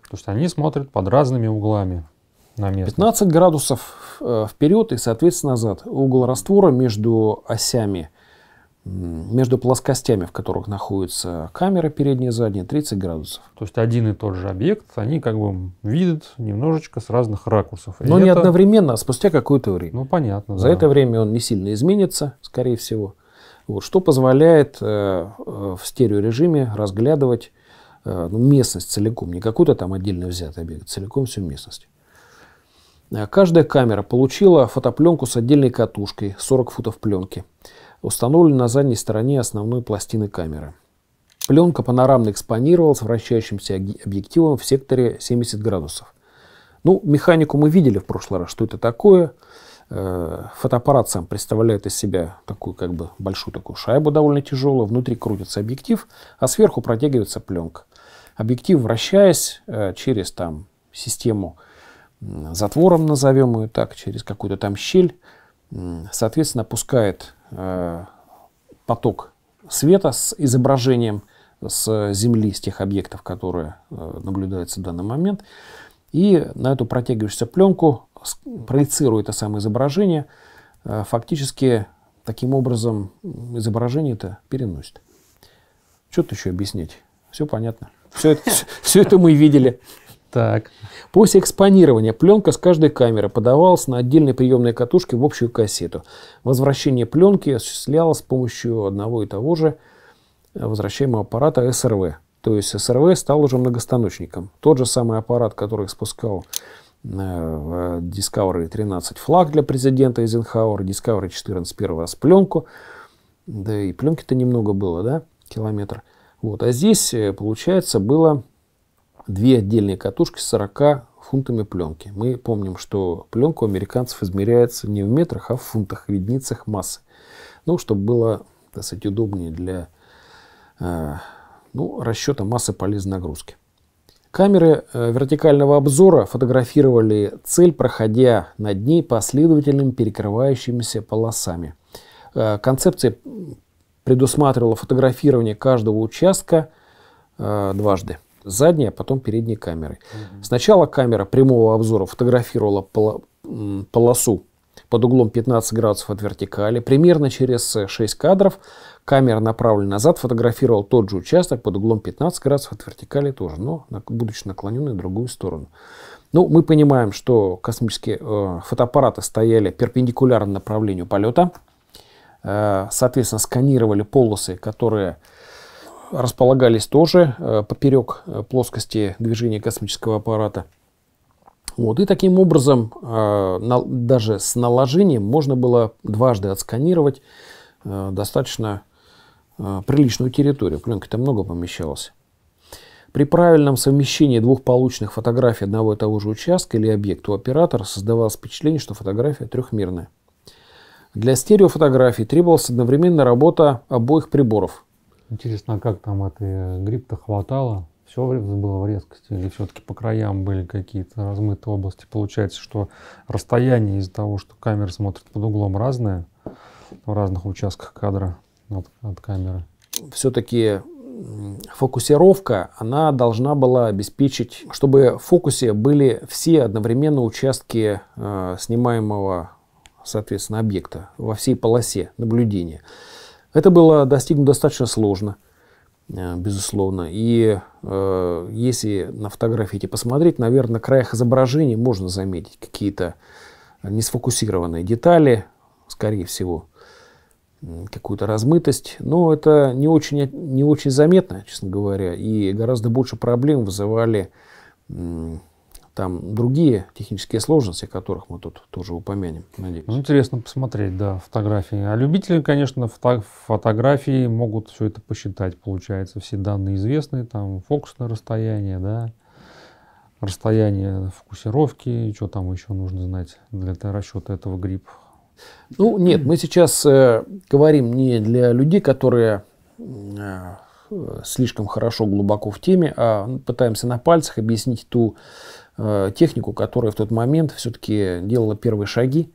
Потому что они смотрят под разными углами на место. 15 градусов э, вперед и, соответственно, назад. Угол раствора между осями – между плоскостями, в которых находится камера передняя и задняя, 30 градусов. То есть один и тот же объект, они как бы видят немножечко с разных ракурсов. Но и не одновременно, а спустя какое-то время. Ну, понятно. За да. это время он не сильно изменится, скорее всего. Вот, что позволяет э, э в стереорежиме разглядывать э, ну, местность целиком, не какой-то там отдельно взятый объект, целиком всю местность. Э, каждая камера получила фотопленку с отдельной катушкой, 40 футов пленки установлен на задней стороне основной пластины камеры. Пленка панорамно экспонировалась вращающимся объективом в секторе 70 градусов. Ну, механику мы видели в прошлый раз, что это такое. Э, фотоаппарат сам представляет из себя такую как бы большую такую шайбу довольно тяжелую. Внутри крутится объектив, а сверху протягивается пленка. Объектив, вращаясь э, через там систему затвором, назовем ее так, через какую-то там щель, соответственно, пускает Э, поток света с изображением с Земли, с тех объектов, которые э, наблюдаются в данный момент. И на эту протягивающуюся пленку, проецирует это самое изображение, э, фактически таким образом изображение это переносит. Что тут еще объяснить? Все понятно. Все это, все это мы видели. Так. После экспонирования пленка с каждой камеры подавалась на отдельной приемной катушке в общую кассету. Возвращение пленки осуществлялось с помощью одного и того же э, возвращаемого аппарата СРВ. То есть СРВ стал уже многостаночником. Тот же самый аппарат, который спускал э, в э, Discovery 13 флаг для президента Эйзенхауэра, Discovery 14 первого с пленку. Да и пленки-то немного было, да, километр. Вот. А здесь, получается, было две отдельные катушки с 40 фунтами пленки. Мы помним, что пленка у американцев измеряется не в метрах, а в фунтах, в единицах массы. Ну, чтобы было, так сказать, удобнее для э, ну, расчета массы полезной нагрузки. Камеры э, вертикального обзора фотографировали цель, проходя над ней последовательными перекрывающимися полосами. Э, концепция предусматривала фотографирование каждого участка э, дважды задняя, а потом передней камерой. Угу. Сначала камера прямого обзора фотографировала полосу под углом 15 градусов от вертикали. Примерно через 6 кадров камера направлена назад фотографировала тот же участок под углом 15 градусов от вертикали тоже, но будучи наклоненной в другую сторону. Ну, мы понимаем, что космические э, фотоаппараты стояли перпендикулярно направлению полета. Э, соответственно, сканировали полосы, которые располагались тоже э, поперек э, плоскости движения космического аппарата. Вот. И таким образом э, даже с наложением можно было дважды отсканировать достаточно приличную территорию. Пленка-то много помещалось. При правильном совмещении двух полученных фотографий одного и того же участка или объекта у оператора создавалось впечатление, что фотография трехмерная. Для стереофотографии требовалась одновременная работа обоих приборов. Интересно, а как там это э, грипп-то хватало? Все было в резкости или все-таки по краям были какие-то размытые области? Получается, что расстояние из-за того, что камера смотрит под углом разное в разных участках кадра от, от камеры. Все-таки фокусировка, она должна была обеспечить, чтобы в фокусе были все одновременно участки э, снимаемого, соответственно, объекта во всей полосе наблюдения. Это было достигнуто достаточно сложно, э, безусловно. И э, если на фотографии эти посмотреть, наверное, на краях изображений можно заметить какие-то несфокусированные детали, скорее всего, какую-то размытость. Но это не очень, не очень заметно, честно говоря, и гораздо больше проблем вызывали там другие технические сложности, о которых мы тут тоже упомянем, надеюсь. Ну, интересно посмотреть, да, фотографии. А любители, конечно, фото фотографии могут все это посчитать, получается. Все данные известны, там фокусное расстояние, да, расстояние фокусировки, что там еще нужно знать для расчета этого гриппа. Ну, нет, мы сейчас э, говорим не для людей, которые э, слишком хорошо, глубоко в теме, а ну, пытаемся на пальцах объяснить ту Э, технику, которая в тот момент все-таки делала первые шаги.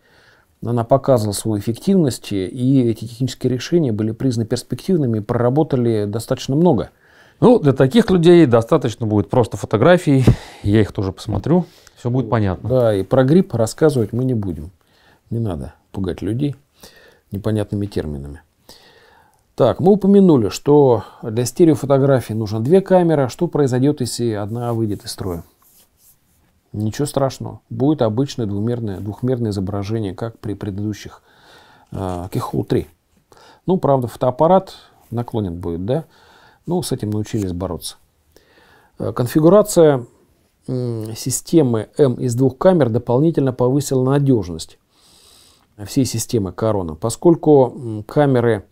Она показывала свою эффективность, и эти технические решения были признаны перспективными и проработали достаточно много. Ну, для таких людей достаточно будет просто фотографий, я их тоже посмотрю, все будет понятно. Да, и про грипп рассказывать мы не будем. Не надо пугать людей непонятными терминами. Так, мы упомянули, что для стереофотографии нужно две камеры. Что произойдет, если одна выйдет из строя? Ничего страшного. Будет обычное двумерное, двухмерное изображение, как при предыдущих э, Keyhole 3. Ну, правда, фотоаппарат наклонен будет, да? Ну, с этим научились бороться. Э, конфигурация системы М из двух камер дополнительно повысила надежность всей системы корона, поскольку камеры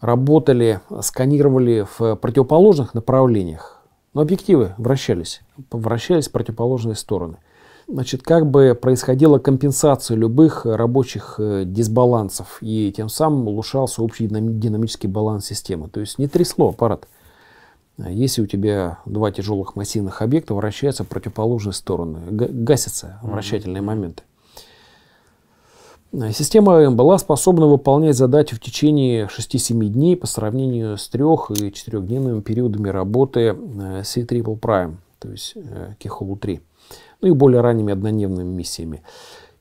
работали, сканировали в противоположных направлениях, но объективы вращались, вращались в противоположные стороны. Значит, как бы происходила компенсация любых рабочих э, дисбалансов, и тем самым улучшался общий динамический баланс системы. То есть не трясло аппарат. Если у тебя два тяжелых массивных объекта вращаются в противоположные стороны, гасятся вращательные mm-hmm. моменты. Система была способна выполнять задачи в течение 6-7 дней по сравнению с 3- и 4-дневными периодами работы C э, Triple Prime, то есть Кехолу э, 3, ну и более ранними однодневными миссиями.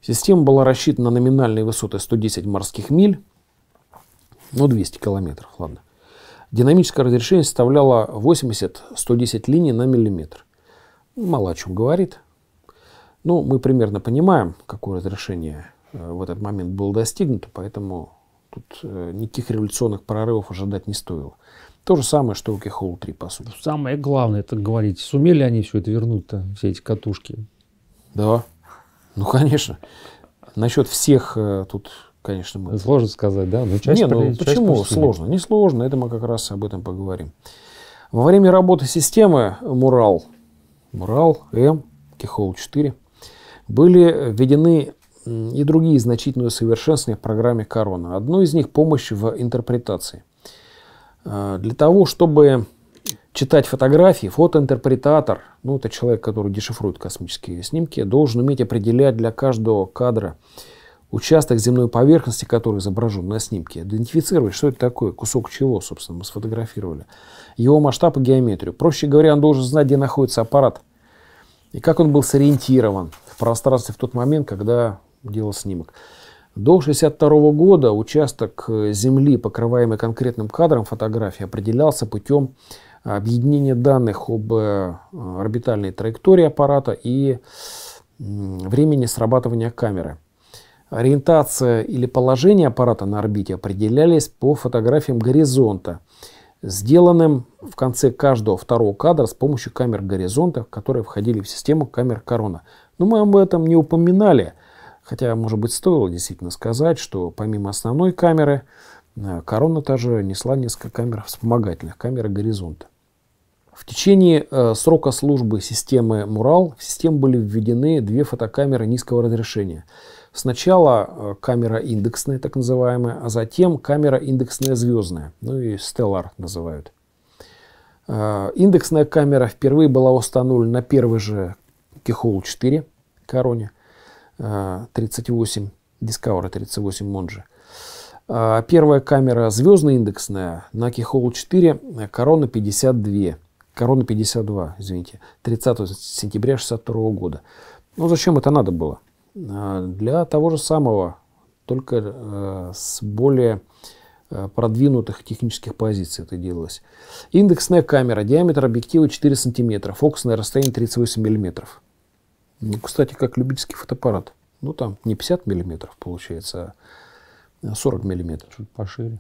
Система была рассчитана на номинальные высоты 110 морских миль, ну 200 километров, ладно. Динамическое разрешение составляло 80-110 линий на миллиметр. Мало о чем говорит. Ну, мы примерно понимаем, какое разрешение Э, в этот момент было достигнуто, поэтому тут э, никаких революционных прорывов ожидать не стоило. То же самое, что у Кихолу 3, по сути. Самое главное, это говорить, сумели они все это вернуть-то, э, все эти катушки? Да, ну, конечно. Насчет всех тут, конечно, мы... Сложно сказать, да? Но ну, часть не, ну, часть почему часть сложно? Не сложно, это мы как раз об этом поговорим. Во время работы системы Мурал, Мурал, М, Кихол 4, были введены и другие значительные совершенствования в программе «Корона». Одно из них – помощь в интерпретации. А, для того, чтобы читать фотографии, фотоинтерпретатор, ну это человек, который дешифрует космические снимки, должен уметь определять для каждого кадра участок земной поверхности, который изображен на снимке, идентифицировать, что это такое, кусок чего, собственно, мы сфотографировали, его масштаб и геометрию. Проще говоря, он должен знать, где находится аппарат и как он был сориентирован в пространстве в тот момент, когда делал снимок. До 1962 года участок э, земли, покрываемый конкретным кадром фотографии, определялся путем объединения данных об э, орбитальной траектории аппарата и времени срабатывания камеры. Ориентация или положение аппарата на орбите определялись по фотографиям горизонта, сделанным в конце каждого второго кадра с помощью камер горизонта, которые входили в систему камер корона. Но мы об этом не упоминали – Хотя, может быть, стоило действительно сказать, что помимо основной камеры, э, корона тоже несла несколько камер вспомогательных, камеры горизонта. В течение э, срока службы системы Мурал в систему были введены две фотокамеры низкого разрешения. Сначала э, камера индексная, так называемая, а затем камера индексная звездная, ну и стеллар называют. индексная камера впервые была установлена на первой же кехол 4 короне. 38, Discovery 38 Monji. Первая камера звездно-индексная, Nike Hall 4, корона 52. Корона 52, извините, 30 сентября 62 года. Ну, зачем это надо было? А, для того же самого, только э, с более э, продвинутых технических позиций это делалось. Индексная камера, диаметр объектива 4 см, фокусное расстояние 38 мм. Ну, кстати, как любительский фотоаппарат. Ну, там не 50 миллиметров получается, а 40 миллиметров. Чуть пошире.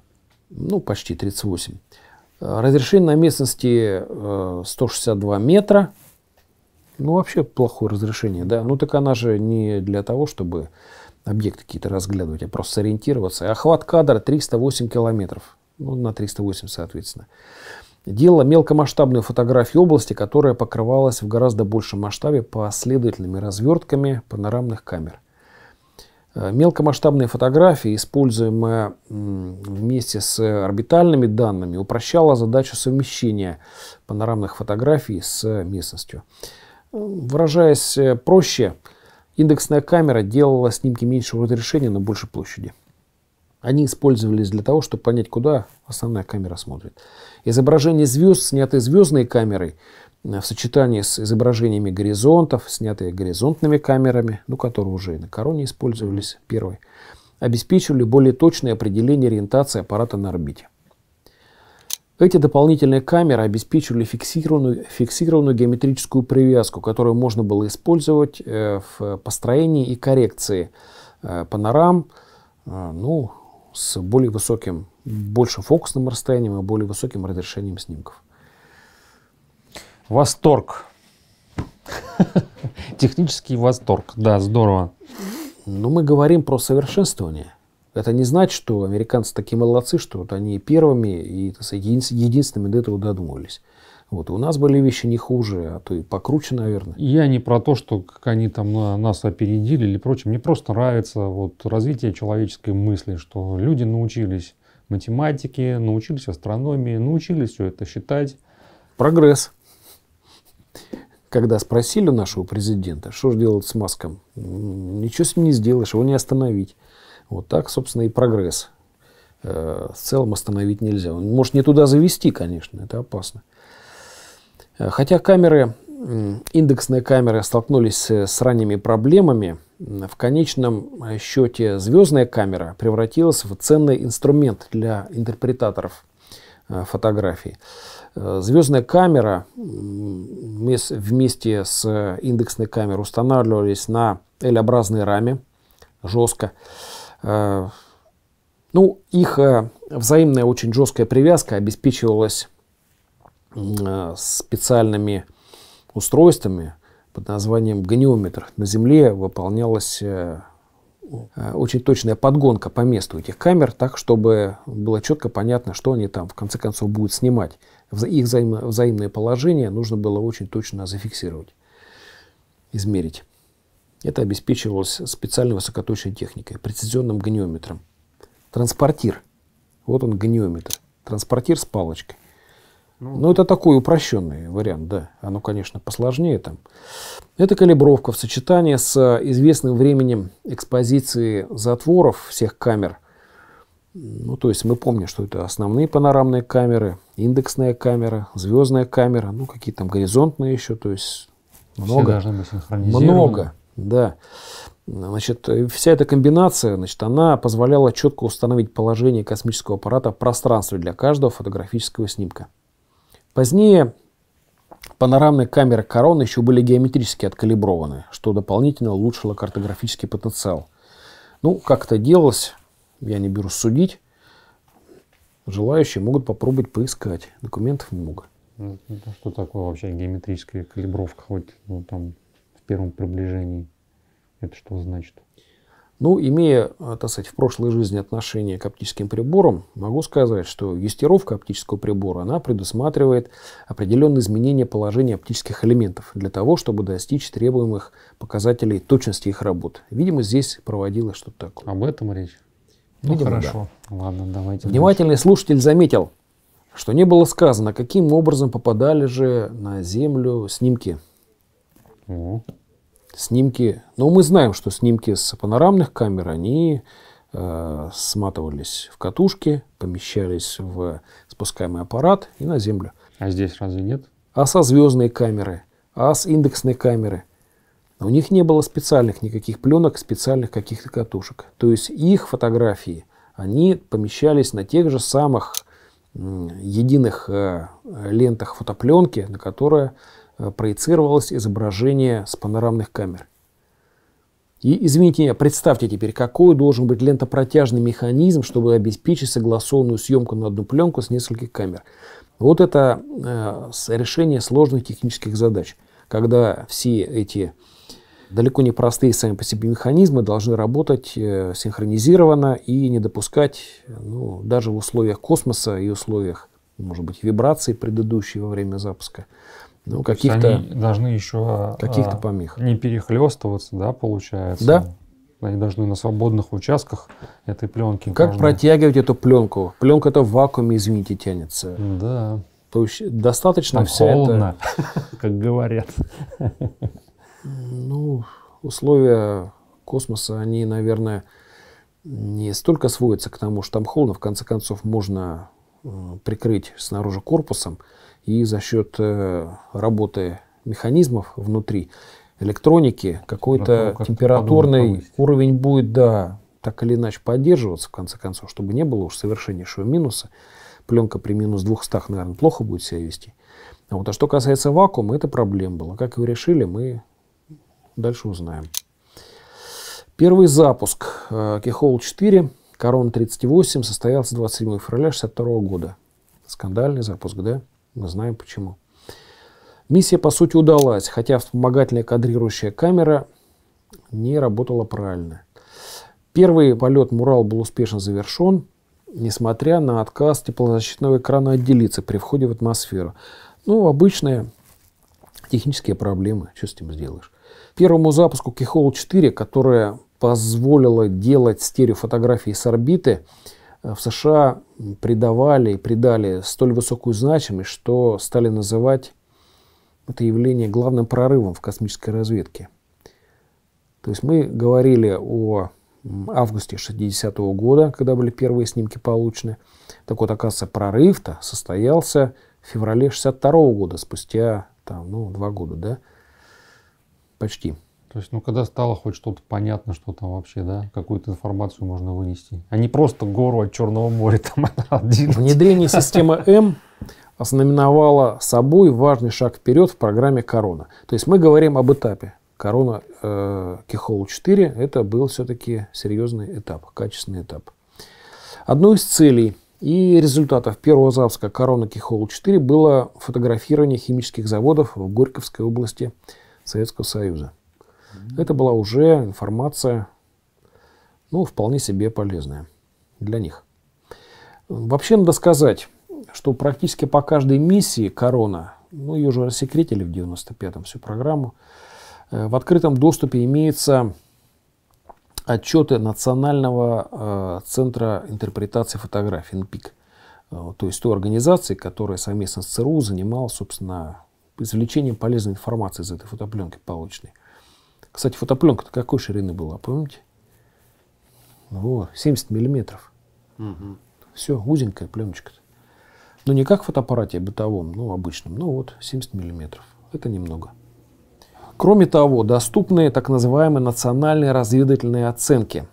Ну, почти 38. А, разрешение на местности 162 э, метра. Ну, вообще плохое разрешение, да. Ну, так она же не для того, чтобы объекты какие-то разглядывать, а просто сориентироваться. Охват кадра 308 километров. Ну, на 308, соответственно делала мелкомасштабную фотографию области, которая покрывалась в гораздо большем масштабе последовательными развертками панорамных камер. Э, мелкомасштабные фотографии, используемые вместе с орбитальными данными, упрощала задачу совмещения панорамных фотографий с местностью. Выражаясь э, проще, индексная камера делала снимки меньшего разрешения на большей площади. Они использовались для того, чтобы понять, куда основная камера смотрит. Изображение звезд, снятые звездной камерой, э, в сочетании с изображениями горизонтов, снятые горизонтными камерами, ну, которые уже и на короне использовались, первой, обеспечивали более точное определение ориентации аппарата на орбите. Эти дополнительные камеры обеспечивали фиксированную, фиксированную геометрическую привязку, которую можно было использовать э, в построении и коррекции э, панорам, ну, с более высоким, больше фокусным расстоянием и более высоким разрешением снимков. Восторг. Технический восторг, да, здорово. Но ну, мы говорим про совершенствование. Это не значит, что американцы такие молодцы, что вот они первыми и единственными до этого додумывались. Вот. И у нас были вещи не хуже, а то и покруче, наверное. Я не про то, что как они там нас опередили или прочее. Мне просто нравится вот развитие человеческой мысли, что люди научились математике, научились астрономии, научились все это считать. Прогресс. Когда спросили у нашего президента, что же делать с Маском, ничего с ним не сделаешь, его не остановить. Вот так, собственно, и прогресс э, в целом остановить нельзя. Он может не туда завести, конечно, это опасно. Хотя камеры, индексные камеры столкнулись э, с ранними проблемами, в конечном счете звездная камера превратилась в ценный инструмент для интерпретаторов э, фотографий. Э, звездная камера вместе с индексной камерой устанавливались на L-образной раме, жестко. Ну, их взаимная очень жесткая привязка обеспечивалась Э, специальными устройствами под названием гониометр на Земле выполнялась э, э, очень точная подгонка по месту этих камер, так, чтобы было четко понятно, что они там в конце концов будут снимать. Их взаим взаимное положение нужно было очень точно зафиксировать, измерить. Это обеспечивалось специальной высокоточной техникой, прецизионным гниометром. Транспортир. Вот он гниометр. Транспортир с палочкой. Ну, ну, это такой упрощенный вариант, да. Оно, конечно, посложнее там. Это калибровка в сочетании с э, известным временем экспозиции затворов всех камер. Ну, то есть мы помним, что это основные панорамные камеры, индексная камера, звездная камера, ну, какие там горизонтные еще, то есть много. Все быть синхронизированы. много, да. Значит, э, вся эта комбинация, значит, она позволяла четко установить положение космического аппарата в пространстве для каждого фотографического снимка. Позднее панорамные камеры короны еще были геометрически откалиброваны, что дополнительно улучшило картографический потенциал. Ну, как это делалось, я не берусь судить. Желающие могут попробовать поискать. Документов много. Ну, это что такое вообще геометрическая калибровка, хоть ну, там в первом приближении? Это что значит? Ну, имея, э, так сказать, в прошлой жизни отношение к оптическим приборам, могу сказать, что юстировка оптического прибора, она предусматривает определенные изменения положения оптических элементов для того, чтобы достичь требуемых показателей точности их работ. Видимо, здесь проводилось что-то такое. Об этом речь. Ну, хорошо. Да. Ладно, давайте. Внимательный дальше. слушатель заметил, что не было сказано, каким образом попадали же на Землю снимки. О снимки, но ну, мы знаем, что снимки с панорамных камер, они э, сматывались в катушки, помещались в спускаемый аппарат и на землю. А здесь разве нет? А со звездной камеры, а с индексной камеры. У них не было специальных никаких пленок, специальных каких-то катушек. То есть их фотографии, они помещались на тех же самых единых э, лентах фотопленки, на которые Э, проецировалось изображение с панорамных камер. И, извините меня, представьте теперь, какой должен быть лентопротяжный механизм, чтобы обеспечить согласованную съемку на одну пленку с нескольких камер. Вот это э, решение сложных технических задач, когда все эти далеко не простые сами по себе механизмы должны работать э, синхронизированно и не допускать ну, даже в условиях космоса и условиях, может быть, вибраций предыдущие во время запуска, ну, каких-то... должны еще... А, каких-то помех. Не перехлестываться, да, получается? Да. Они должны на свободных участках этой пленки. Как должны... протягивать эту пленку? Пленка-то в вакууме, извините, тянется. Да. То есть достаточно Там холодно, это... [LAUGHS] как говорят. Ну, условия космоса, они, наверное, не столько сводятся к тому, что там холодно, в конце концов, можно э, прикрыть снаружи корпусом и за счет э, работы механизмов внутри электроники какой-то как температурный уровень будет, да, так или иначе поддерживаться, в конце концов, чтобы не было уж совершеннейшего минуса. Пленка при минус 200, наверное, плохо будет себя вести. А вот а что касается вакуума, это проблема была. Как его решили, мы дальше узнаем. Первый запуск Кехол 4 Корон 38 состоялся 27 февраля 62 года. Скандальный запуск, да? Мы знаем почему. Миссия, по сути, удалась, хотя вспомогательная кадрирующая камера не работала правильно. Первый полет «Мурал» был успешно завершен, несмотря на отказ теплозащитного экрана отделиться при входе в атмосферу. Ну, обычные технические проблемы, что с этим сделаешь. Первому запуску Keyhole 4, которая позволила делать стереофотографии с орбиты, Э, в США придавали и придали столь высокую значимость, что стали называть это явление главным прорывом в космической разведке. То есть мы говорили о августе 60 -го года, когда были первые снимки получены. Так вот, оказывается, прорыв-то состоялся в феврале 62 -го года, спустя там, ну, два года, да? Почти. То есть, ну, когда стало хоть что-то понятно, что там вообще, да, какую-то информацию можно вынести. А не просто гору от Черного моря [LAUGHS] там один. Внедрение системы М ознаменовало собой важный шаг вперед в программе «Корона». То есть мы говорим об этапе. «Корона» э, Кихол-4 – это был все-таки серьезный этап, качественный этап. Одной из целей и результатов первого запуска «Корона Кихол-4» было фотографирование химических заводов в Горьковской области Советского Союза. Это была уже информация, ну, вполне себе полезная для них. Вообще надо сказать, что практически по каждой миссии «Корона», ну, ее уже рассекретили в 95-м, всю программу, э, в открытом доступе имеются отчеты Национального э, центра интерпретации фотографий, НПИК, э, то есть той организации, которая совместно с ЦРУ занималась, собственно, извлечением полезной информации из этой фотопленки полученной. Кстати, фотопленка-то какой ширины была, помните? Вот, 70 миллиметров. Угу. Все, узенькая пленочка. -то. Ну, не как в фотоаппарате бытовом, ну, обычном, но ну, вот 70 миллиметров. Это немного. Кроме того, доступны так называемые национальные разведывательные оценки.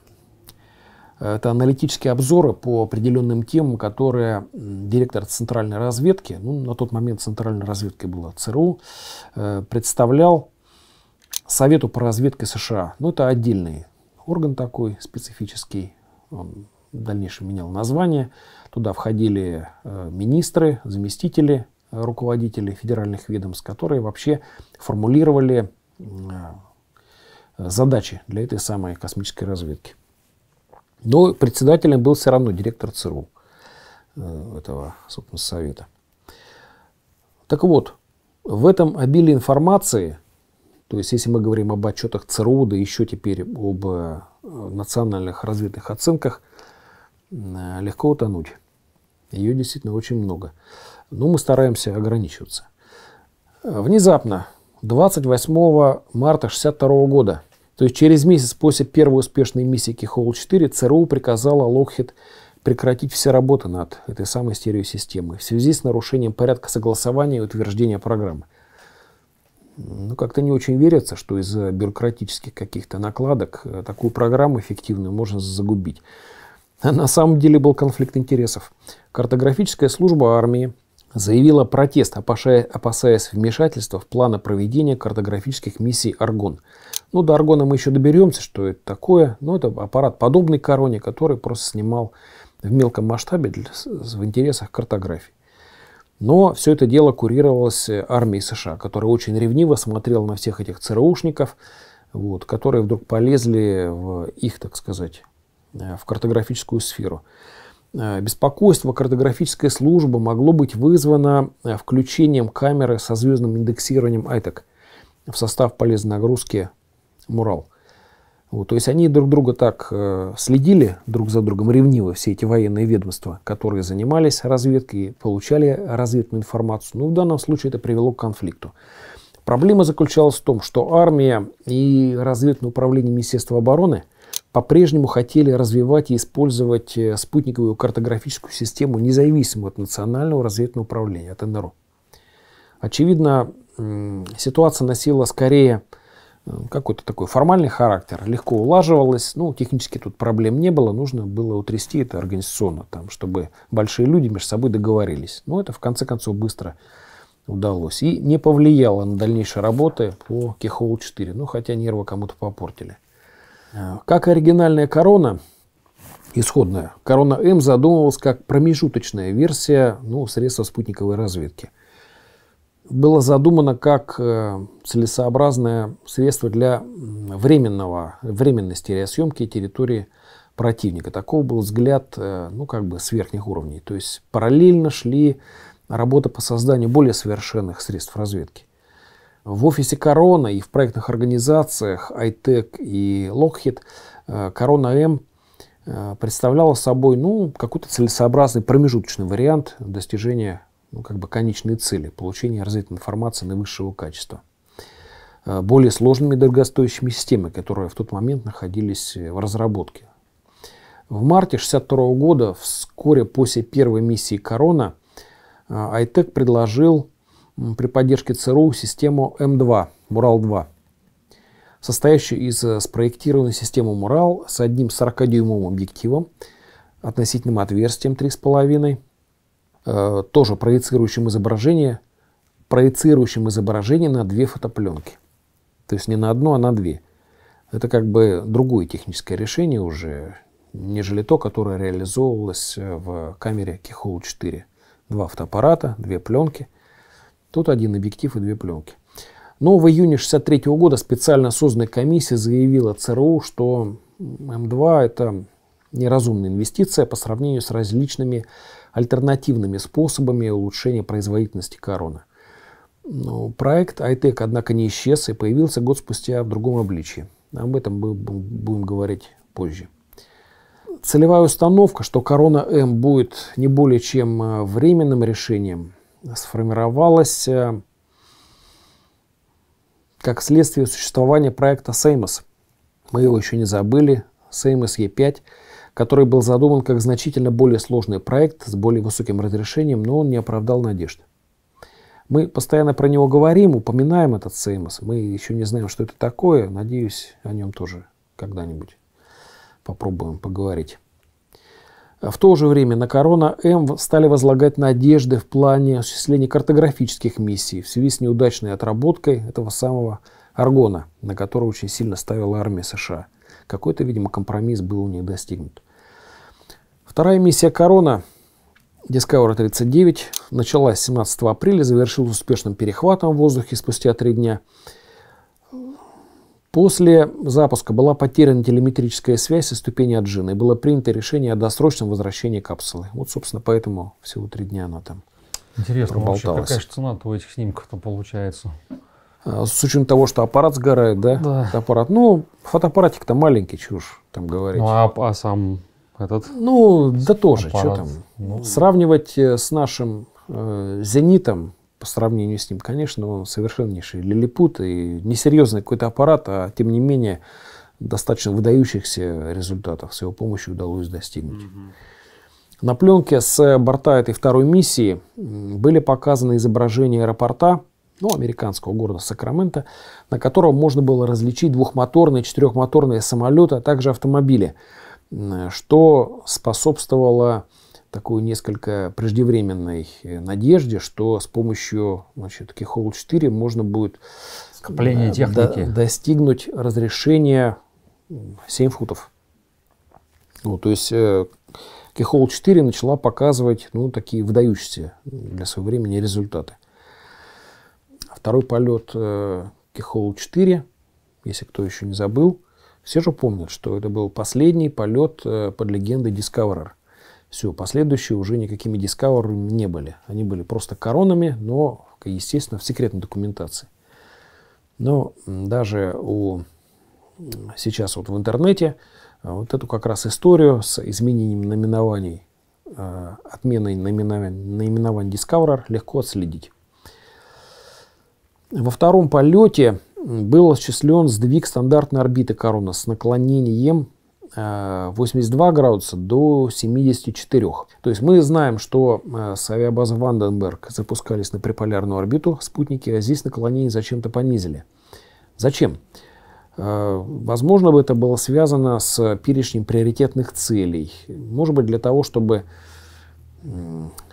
Это аналитические обзоры по определенным темам, которые директор центральной разведки, ну, на тот момент центральной разведки была ЦРУ, э, представлял Совету по разведке США. Ну, это отдельный орган такой специфический. Он в дальнейшем менял название. Туда входили э, министры, заместители э, руководители федеральных ведомств, которые вообще формулировали э, задачи для этой самой космической разведки. Но председателем был все равно директор ЦРУ этого, собственно, совета. Так вот, в этом обилии информации – то есть, если мы говорим об отчетах ЦРУ, да еще теперь об э, национальных развитых оценках, э, легко утонуть. Ее действительно очень много. Но мы стараемся ограничиваться. Э, внезапно, 28 марта 1962 года, то есть через месяц после первой успешной миссии Кихол-4, ЦРУ приказала Локхит прекратить все работы над этой самой стереосистемой в связи с нарушением порядка согласования и утверждения программы ну, как-то не очень верится, что из-за бюрократических каких-то накладок э, такую программу эффективную можно загубить. [LAUGHS] На самом деле был конфликт интересов. Картографическая служба армии заявила протест, опасаясь вмешательства в планы проведения картографических миссий «Аргон». Ну, до «Аргона» мы еще доберемся, что это такое. Но это аппарат, подобный «Короне», который просто снимал в мелком масштабе для, в интересах картографии. Но все это дело курировалось э, армией США, которая очень ревниво смотрела на всех этих ЦРУшников, вот, которые вдруг полезли в их, так сказать, э, в картографическую сферу. Э, беспокойство картографической службы могло быть вызвано включением камеры со звездным индексированием ITEC в состав полезной нагрузки Мурал – вот, то есть они друг друга так э, следили друг за другом ревниво, все эти военные ведомства, которые занимались разведкой, получали разведную информацию. Ну, в данном случае это привело к конфликту. Проблема заключалась в том, что армия и разведное управление Министерства обороны по-прежнему хотели развивать и использовать э, спутниковую картографическую систему, независимо от национального разведного управления, от НРО. Очевидно, ситуация носила скорее Э, какой-то такой формальный характер, легко улаживалось, ну, технически тут проблем не было, нужно было утрясти это организационно, там, чтобы большие люди между собой договорились. Но ну, это, в конце концов, быстро удалось. И не повлияло на дальнейшие работы по Кехол 4, ну, хотя нервы кому-то попортили. Э, как оригинальная корона, исходная, корона М задумывалась как промежуточная версия ну, средства спутниковой разведки – было задумано как э, целесообразное средство для временного, временной стереосъемки территории противника. Таков был взгляд э, ну, как бы с верхних уровней. То есть параллельно шли работа по созданию более совершенных средств разведки. В офисе Корона и в проектных организациях ITEC и Lockheed э, Корона М представляла собой ну, какой-то целесообразный промежуточный вариант достижения ну, как бы конечные цели получения и развития информации наивысшего качества э, более сложными и дорогостоящими системами, которые в тот момент находились э, в разработке. В марте 1962 года, вскоре после первой миссии «Корона», ITEC э, предложил при поддержке ЦРУ систему М2, Мурал-2, состоящую из спроектированной системы Мурал с одним 40-дюймовым объективом, относительным отверстием 3,5, Э, тоже проецирующим изображение, проецирующим изображение на две фотопленки. То есть не на одну, а на две. Это как бы другое техническое решение уже, нежели то, которое реализовывалось э, в камере Keyhole 4. Два фотоаппарата, две пленки. Тут один объектив и две пленки. Но в июне 1963 года специально созданная комиссия заявила ЦРУ, что М2 это неразумная инвестиция по сравнению с различными альтернативными способами улучшения производительности короны. Но ну, проект iTech, однако, не исчез и появился год спустя в другом обличии. Об этом мы будем говорить позже. Целевая установка, что корона М будет не более чем э, временным решением, сформировалась э, как следствие существования проекта Сеймос. Мы его еще не забыли. Сеймос Е5 который был задуман как значительно более сложный проект с более высоким разрешением, но он не оправдал надежд. Мы постоянно про него говорим, упоминаем этот Сеймос. Мы еще не знаем, что это такое. Надеюсь, о нем тоже когда-нибудь попробуем поговорить. В то же время на Корона М стали возлагать надежды в плане осуществления картографических миссий в связи с неудачной отработкой этого самого Аргона, на который очень сильно ставила армия США. Какой-то, видимо, компромисс был у них достигнут. Вторая миссия «Корона» Discovery 39 началась 17 апреля, завершилась успешным перехватом в воздухе спустя три дня. После запуска была потеряна телеметрическая связь со ступени Аджина, и было принято решение о досрочном возвращении капсулы. Вот, собственно, поэтому всего три дня она там Интересно, вообще, какая же цена у этих снимков-то получается? А, с учетом того, что аппарат сгорает, да? Да. Фотоаппарат. Ну, фотоаппаратик-то маленький, чушь там говорить. Ну, а, а сам этот ну, да тоже, аппарат. что там. Ну, Сравнивать э, с нашим э, «Зенитом», по сравнению с ним, конечно, он совершеннейший лилипут и несерьезный какой-то аппарат, а тем не менее достаточно выдающихся результатов с его помощью удалось достигнуть. Угу. На пленке с борта этой второй миссии были показаны изображения аэропорта, ну, американского города Сакраменто, на котором можно было различить двухмоторные, четырехмоторные самолеты, а также автомобили – Э, что способствовало такой несколько преждевременной э, надежде, что с помощью значит, Keyhole-4 можно будет Скопление э, техники. До, достигнуть разрешения 7 футов. Ну, то есть Keyhole 4 начала показывать ну, такие выдающиеся для своего времени результаты. Второй полет э, Keyhole 4, если кто еще не забыл, все же помнят, что это был последний полет э, под легендой Discoverer. Все, последующие уже никакими Discoverer не были. Они были просто коронами, но, естественно, в секретной документации. Но даже у, сейчас вот в интернете э, вот эту как раз историю с изменением номинований, э, отменой номинований, наименований Discoverer легко отследить. Во втором полете был осуществлен сдвиг стандартной орбиты Корона с наклонением 82 э, градуса до 74. То есть мы знаем, что э, с авиабазы Ванденберг запускались на приполярную орбиту спутники, а здесь наклонение зачем-то понизили. Зачем? Э, возможно, это было связано с перечнем приоритетных целей. Может быть, для того, чтобы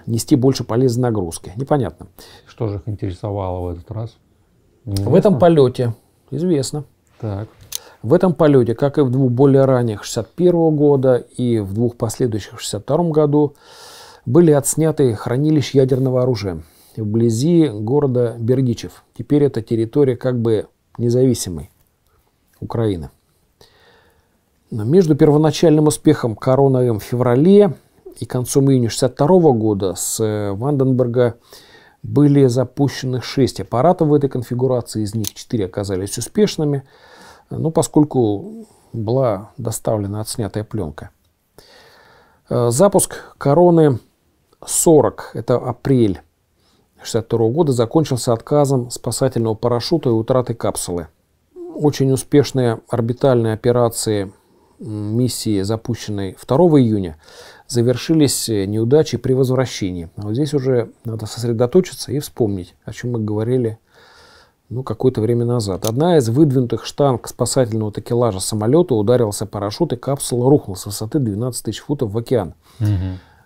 нести больше полезной нагрузки. Непонятно. Что же их интересовало в этот раз? Известно. В этом полете, известно. Так. В этом полете, как и в двух более ранних 61 года и в двух последующих 62 году, были отсняты хранилища ядерного оружия вблизи города Бердичев. Теперь это территория как бы независимой Украины. Но между первоначальным успехом Корона в феврале и концом июня 62 года с э, Ванденберга были запущены 6 аппаратов в этой конфигурации, из них 4 оказались успешными, ну, поскольку была доставлена отснятая пленка. Э, запуск короны 40, это апрель 1962 года, закончился отказом спасательного парашюта и утратой капсулы. Очень успешные орбитальные операции миссии, запущенной 2 июня, завершились э, неудачи при возвращении. А вот здесь уже надо сосредоточиться и вспомнить, о чем мы говорили ну, какое-то время назад. Одна из выдвинутых штанг спасательного такелажа самолета ударился парашют, и капсула рухнула с высоты 12 тысяч футов в океан, угу.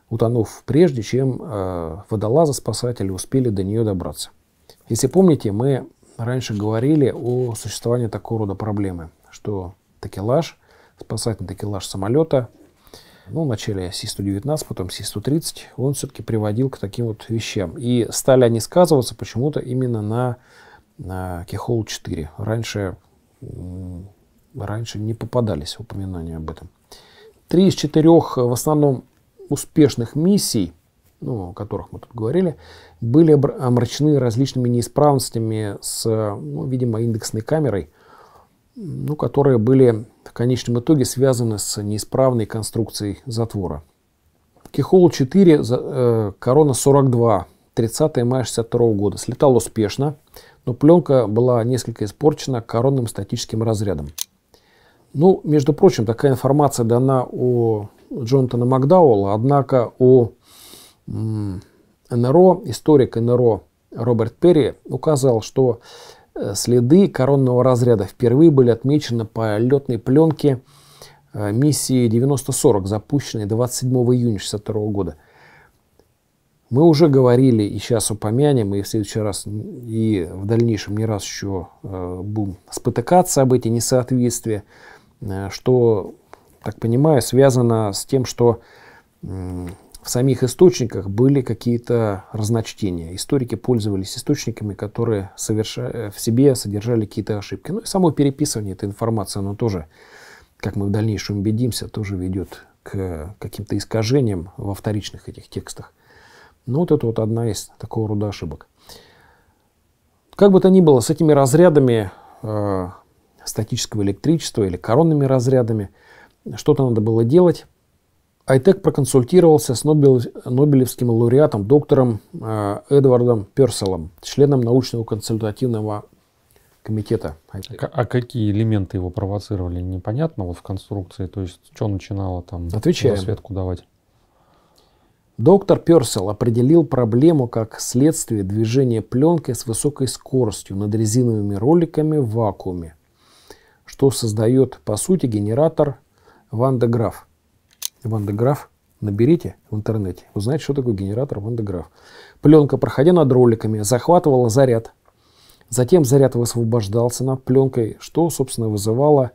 утонув прежде, чем э, водолазы-спасатели успели до нее добраться. Если помните, мы раньше говорили о существовании такого рода проблемы, что такелаж, спасательный такелаж самолета – ну, в начале C119, потом C130, он все-таки приводил к таким вот вещам. И стали они сказываться почему-то именно на, на Keyhole 4. Раньше, раньше не попадались упоминания об этом. Три из четырех в основном успешных миссий, ну, о которых мы тут говорили, были омрачены различными неисправностями с, ну, видимо, индексной камерой, ну, которые были конечном итоге связаны с неисправной конструкцией затвора. Кихолу 4, э, корона 42, 30 мая 62 года. Слетал успешно, но пленка была несколько испорчена коронным статическим разрядом. Ну, между прочим, такая информация дана у Джонатана Макдауэлла, однако у НРО, историк НРО Роберт Перри указал, что Следы коронного разряда впервые были отмечены по летной пленке э, миссии 9040, запущенной 27 июня 1962 года. Мы уже говорили, и сейчас упомянем, и в следующий раз, и в дальнейшем не раз еще э, будем спотыкаться об эти несоответствия, э, что, так понимаю, связано с тем, что в самих источниках были какие-то разночтения. Историки пользовались источниками, которые соверша... Э, в себе содержали какие-то ошибки. Ну и само переписывание этой информации, оно тоже, как мы в дальнейшем убедимся, тоже ведет к каким-то искажениям во вторичных этих текстах. Ну вот это вот одна из такого рода ошибок. Как бы то ни было, с этими разрядами э, статического электричества или коронными разрядами что-то надо было делать. Айтек проконсультировался с Нобелевским лауреатом, доктором э, Эдвардом Перселом, членом научного консультативного комитета. А, а какие элементы его провоцировали, непонятно вот в конструкции? То есть, что начинало там светку давать? Доктор Персел определил проблему как следствие движения пленки с высокой скоростью над резиновыми роликами в вакууме, что создает, по сути, генератор Ван де Граф. Ван де Граф, наберите в интернете, узнаете, что такое генератор Ван де Граф. Пленка, проходя над роликами, захватывала заряд. Затем заряд высвобождался над пленкой, что, собственно, вызывало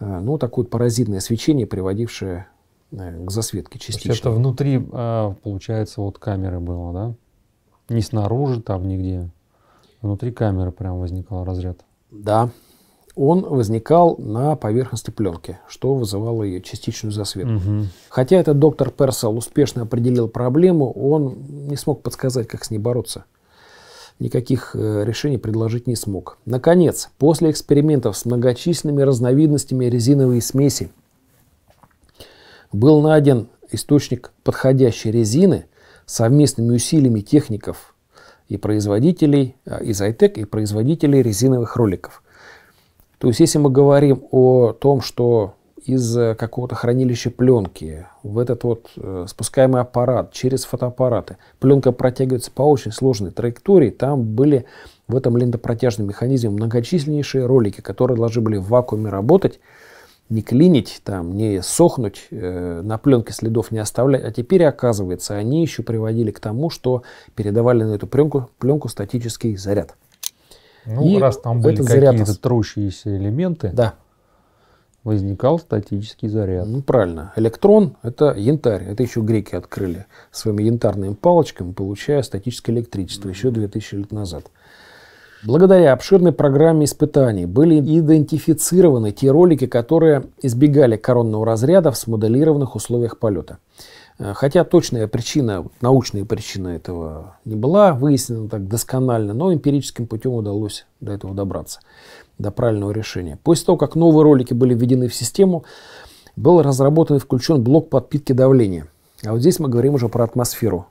э, ну, такое паразитное свечение, приводившее э, к засветке частично. Это внутри, а, получается, вот камеры было, да? Не снаружи там нигде. Внутри камеры прям возникал разряд. Да, он возникал на поверхности пленки, что вызывало ее частичную засветку. Угу. Хотя этот доктор Персел успешно определил проблему, он не смог подсказать, как с ней бороться. Никаких э, решений предложить не смог. Наконец, после экспериментов с многочисленными разновидностями резиновой смеси был найден источник подходящей резины совместными усилиями техников и производителей э, из ITEC и производителей резиновых роликов – то есть, если мы говорим о том, что из э, какого-то хранилища пленки в этот вот э, спускаемый аппарат через фотоаппараты. Пленка протягивается по очень сложной траектории. Там были в этом лентопротяжном механизме многочисленнейшие ролики, которые должны были в вакууме работать, не клинить, там, не сохнуть, э, на пленке следов не оставлять. А теперь, оказывается, они еще приводили к тому, что передавали на эту пленку, пленку статический заряд. Ну, и раз там были какие-то трущиеся элементы, да. возникал статический заряд. Ну, правильно. Электрон – это янтарь. Это еще греки открыли своими янтарными палочками, получая статическое электричество еще 2000 лет назад. Благодаря обширной программе испытаний были идентифицированы те ролики, которые избегали коронного разряда в смоделированных условиях полета. Э, хотя точная причина, научная причина этого не была выяснена так досконально, но эмпирическим путем удалось до этого добраться, до правильного решения. После того, как новые ролики были введены в систему, был разработан и включен блок подпитки давления. А вот здесь мы говорим уже про атмосферу.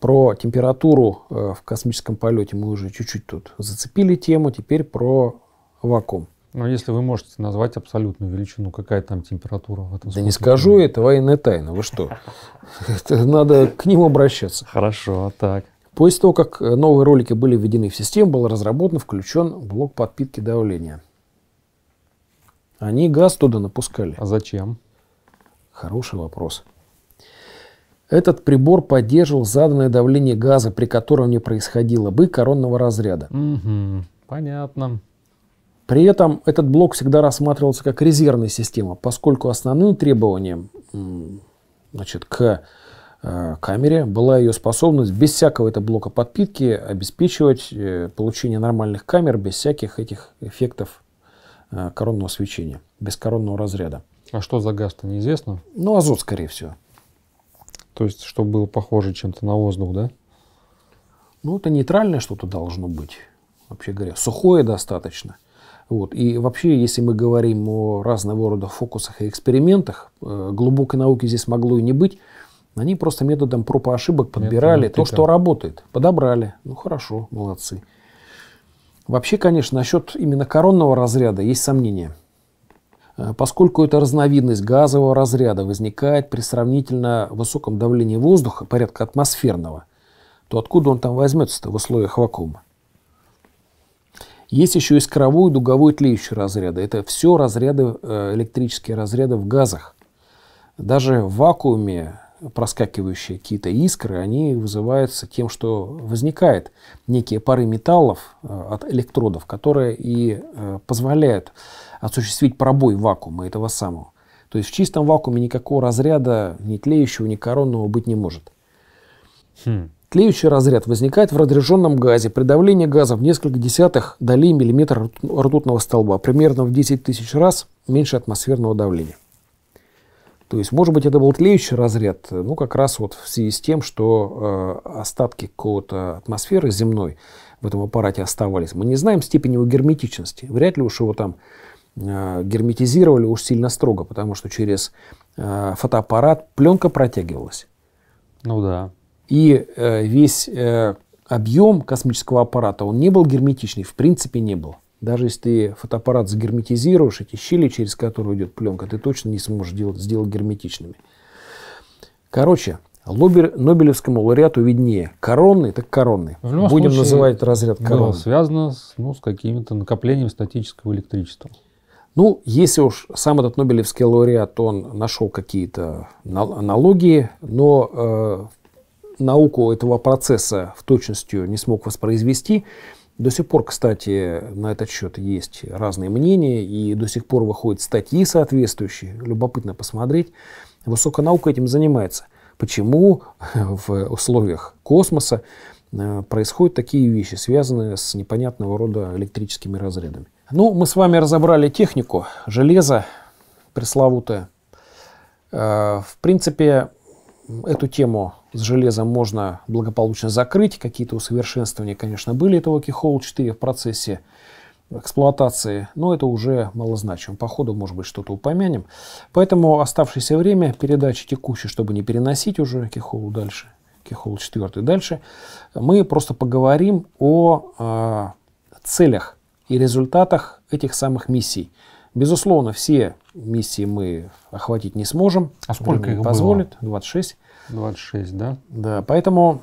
Про температуру э, в космическом полете мы уже чуть-чуть тут зацепили тему, теперь про вакуум. Но ну, если вы можете назвать абсолютную величину, какая там температура в этом Да не скажу, это военная тайна, вы что? [LAUGHS] Это надо к ним обращаться. Хорошо, а так. После того, как новые ролики были введены в систему, был разработан, включен блок подпитки давления. Они газ туда напускали. А зачем? Хороший вопрос. Этот прибор поддерживал заданное давление газа, при котором не происходило бы коронного разряда. Угу, понятно. При этом этот блок всегда рассматривался как резервная система, поскольку основным требованием значит, к э, камере была ее способность без всякого этого блока подпитки обеспечивать э, получение нормальных камер без всяких этих эффектов э, коронного свечения, без коронного разряда. А что за газ-то неизвестно? Ну, азот, скорее всего. То есть, чтобы было похоже чем-то на воздух, да? Ну, это нейтральное что-то должно быть, вообще говоря. Сухое достаточно. Вот. И вообще, если мы говорим о разного рода фокусах и экспериментах, э, глубокой науки здесь могло и не быть. Они просто методом проб и ошибок подбирали Метод, то, что работает. Подобрали. Ну хорошо, молодцы. Вообще, конечно, насчет именно коронного разряда есть сомнения. Э, поскольку эта разновидность газового разряда возникает при сравнительно высоком давлении воздуха, порядка атмосферного, то откуда он там возьмется-то в условиях вакуума? Есть еще искровой, дуговой, тлеющий разряды. Это все разряды, э, электрические разряды в газах. Даже в вакууме проскакивающие какие-то искры, они вызываются тем, что возникает некие пары металлов э, от электродов, которые и э, позволяют осуществить пробой вакуума этого самого. То есть в чистом вакууме никакого разряда ни тлеющего, ни коронного быть не может. Хм. Тлеющий разряд возникает в разряженном газе при давлении газа в несколько десятых долей миллиметра ртутного столба, примерно в 10 тысяч раз меньше атмосферного давления. То есть, может быть, это был тлеющий разряд, ну, как раз вот в связи с тем, что э, остатки какого-то атмосферы земной в этом аппарате оставались. Мы не знаем степени его герметичности. Вряд ли уж его там э, герметизировали уж сильно строго, потому что через э, фотоаппарат пленка протягивалась. Ну да. И э, весь э, объем космического аппарата, он не был герметичный, в принципе не был. Даже если ты фотоаппарат загерметизируешь, эти щели, через которые идет пленка, ты точно не сможешь делать, сделать герметичными. Короче, Лобер, Нобелевскому лауреату виднее. Коронный, так коронный. Будем случае, называть разряд коронный. Да, связано с, ну, с каким-то накоплением статического электричества. Ну, если уж сам этот Нобелевский лауреат, он нашел какие-то аналогии, но э, науку этого процесса в точностью не смог воспроизвести. До сих пор, кстати, на этот счет есть разные мнения, и до сих пор выходят статьи соответствующие. Любопытно посмотреть. Высокая наука этим занимается. Почему в условиях космоса э, происходят такие вещи, связанные с непонятного рода электрическими разрядами? Ну, мы с вами разобрали технику, железо пресловутое. Э, в принципе, эту тему с железом можно благополучно закрыть. Какие-то усовершенствования, конечно, были этого Keyhole 4 в процессе эксплуатации, но это уже малозначимо. По ходу, может быть, что-то упомянем. Поэтому оставшееся время передачи текущей, чтобы не переносить уже Keyhole дальше, Keyhole 4 дальше, мы просто поговорим о э, целях и результатах этих самых миссий. Безусловно, все миссии мы охватить не сможем. А сколько их позволит? Было? 26. 26, да? Да, поэтому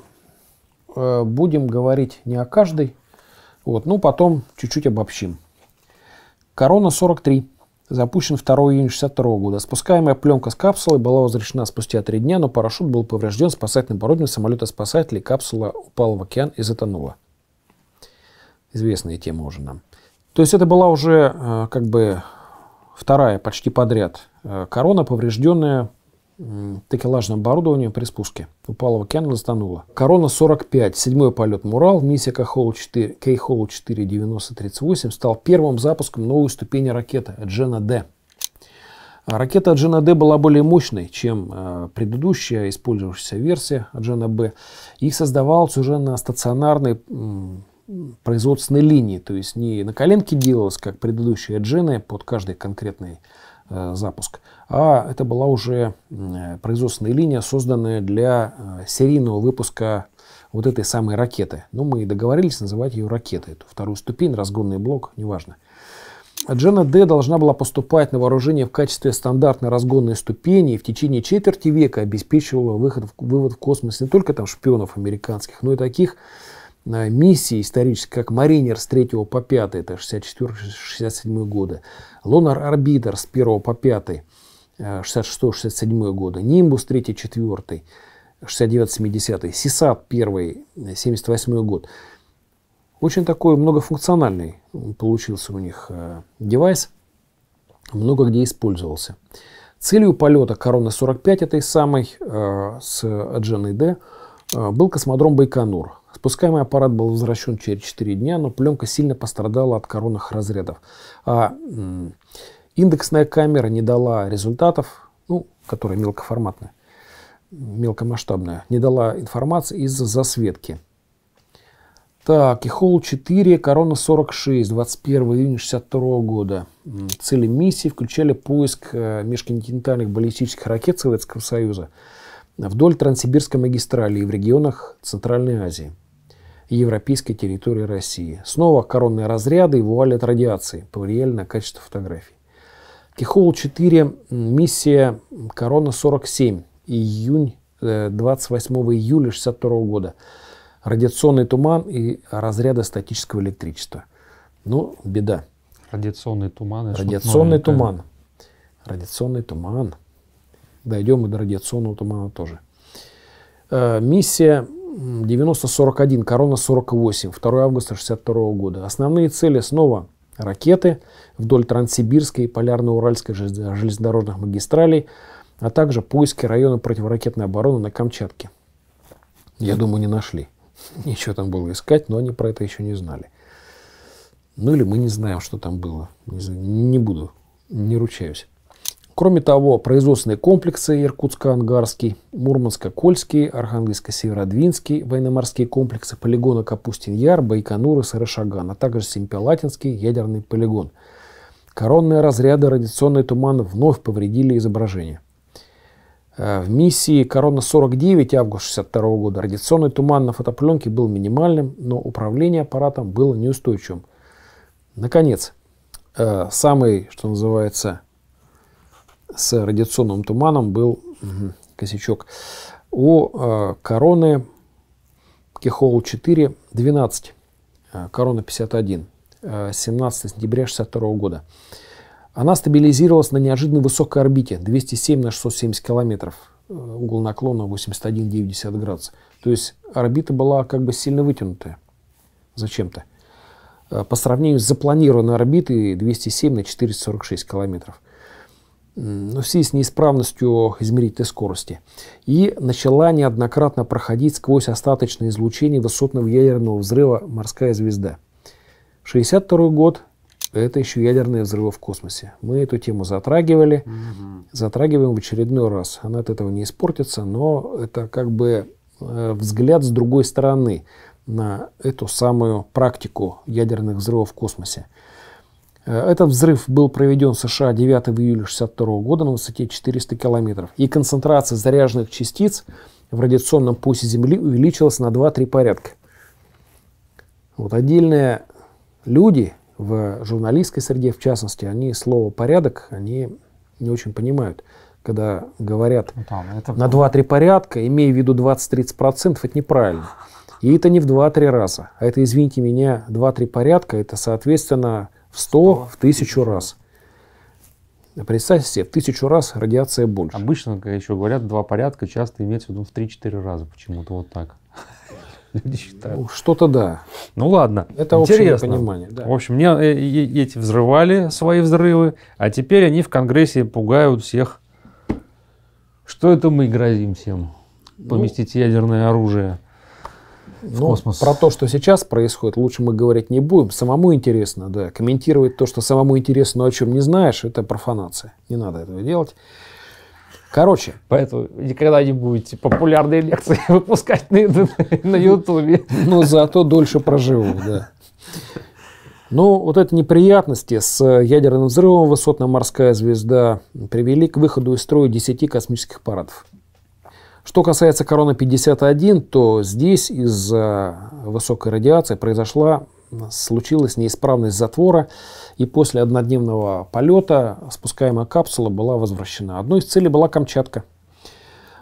э, будем говорить не о каждой. Вот, ну, потом чуть-чуть обобщим. Корона 43 запущен 2 июня 62 года. Спускаемая пленка с капсулой была возвращена спустя три дня, но парашют был поврежден спасательным оборудованием самолета-спасателей. Капсула упала в океан и затонула. Известная тема уже нам. То есть это была уже э, как бы вторая почти подряд э, корона, поврежденная такелажное оборудование при спуске. Упала в океан и затонула. Корона 45, седьмой полет Мурал, миссия Кейхолу 4, Кейхолу 4 9038 стал первым запуском новой ступени ракеты Джена Д. Ракета Джена Д была более мощной, чем э, предыдущая использовавшаяся версия Джена Б. Их создавалось уже на стационарной производственной линии, то есть не на коленке делалось, как предыдущие Джены, под каждый конкретный Э, запуск, а это была уже э, производственная линия, созданная для э, серийного выпуска вот этой самой ракеты. Но ну, мы и договорились называть ее ракетой. Эту вторую ступень, разгонный блок, неважно. Джена Д должна была поступать на вооружение в качестве стандартной разгонной ступени и в течение четверти века обеспечивала выход, вывод в космос не только там шпионов американских, но и таких миссий исторических, как «Маринер» с 3 по 5, это 64-67 годы, Lunar Orbiter с 1 по 5, 66-67 э, года, Nimbus 3-4, 69-70, CISAT 1, 78 год. Очень такой многофункциональный получился у них э, девайс, много где использовался. Целью полета Короны 45 этой самой э, с Адженой Д был космодром Байконур. Спускаемый аппарат был возвращен через 4 дня, но пленка сильно пострадала от коронных разрядов. А индексная камера не дала результатов, ну, которая мелкоформатная, мелкомасштабная, не дала информации из-за засветки. Так, и холл 4, корона 46, 21 июня 62 года. Цели миссии включали поиск э, межконтинентальных баллистических ракет Советского Союза вдоль Транссибирской магистрали и в регионах Центральной Азии и европейской территории России. Снова коронные разряды и вуаль от радиации повлияли на качество фотографий. Кихол-4, миссия Корона-47, июнь, 28 э, июля 62 года. Радиационный туман и разряды статического электричества. Ну, беда. Радиационный туман. Радиационный туман. Радиационный туман. Дойдем и до радиационного тумана тоже. Э, миссия 90-41, корона 48, 2 августа 62 года. Основные цели снова ракеты вдоль Транссибирской и Полярно-Уральской железнодорожных магистралей, а также поиски района противоракетной обороны на Камчатке. Я думаю, не нашли. [LAUGHS] Ничего там было искать, но они про это еще не знали. Ну или мы не знаем, что там было. Не, не буду, не ручаюсь. Кроме того, производственные комплексы Иркутско-Ангарский, Мурманско-Кольский, Архангельско-Северодвинский, военно-морские комплексы полигона Капустин-Яр, Байконур и Сарышаган, а также Семипелатинский ядерный полигон. Коронные разряды радиационный туман вновь повредили изображение. Э, в миссии «Корона-49» август 62 года радиационный туман на фотопленке был минимальным, но управление аппаратом было неустойчивым. Наконец, э, самый, что называется, с радиационным туманом был угу, косячок. У э, короны кехол 4 12, корона 51, э, 17 сентября 62 года. Она стабилизировалась на неожиданно высокой орбите 207 на 670 километров, э, угол наклона 81,9 градусов. То есть орбита была как бы сильно вытянутая зачем-то. Э, по сравнению с запланированной орбитой 207 на 446 километров – ну, в связи с неисправностью измерительной скорости, и начала неоднократно проходить сквозь остаточное излучение высотного ядерного взрыва «Морская звезда». 1962 год – это еще ядерные взрывы в космосе. Мы эту тему затрагивали, угу. затрагиваем в очередной раз. Она от этого не испортится, но это как бы э, взгляд с другой стороны на эту самую практику ядерных взрывов в космосе. Э, этот взрыв был проведен в США 9 июля 1962 года на высоте 400 километров, и концентрация заряженных частиц в радиационном поясе Земли увеличилась на 2-3 порядка. Вот отдельные люди в журналистской среде, в частности, они слово «порядок», они не очень понимают, когда говорят ну, там, это... на 2-3 порядка, имея в виду 20-30%, это неправильно. И это не в 2-3 раза, а это, извините меня, 2-3 порядка, это, соответственно, в 100, в тысячу раз. Представьте себе, в тысячу раз радиация больше. Обычно, как еще говорят, два порядка часто имеется в виду в 3-4 раза почему-то вот так. [LAUGHS] Ну, что-то да. Ну ладно. Это Интересно. общее понимание. Да. В общем, мне э, эти взрывали свои взрывы, а теперь они в Конгрессе пугают всех. Что это мы грозим всем? Ну, Поместить ну, ядерное оружие в ну, космос. Про то, что сейчас происходит, лучше мы говорить не будем. Самому интересно, да. Комментировать то, что самому интересно, о чем не знаешь, это профанация. Не надо этого делать. Короче. Поэтому никогда не будете популярные лекции [LAUGHS] выпускать на, на Ютубе. ну зато дольше проживу, да. Но ну, вот эти неприятности с э, ядерным взрывом высотная морская звезда привели к выходу из строя 10 космических парадов. Что касается корона 51, то здесь из-за высокой радиации произошла, случилась неисправность затвора, и после однодневного полета спускаемая капсула была возвращена. Одной из целей была Камчатка.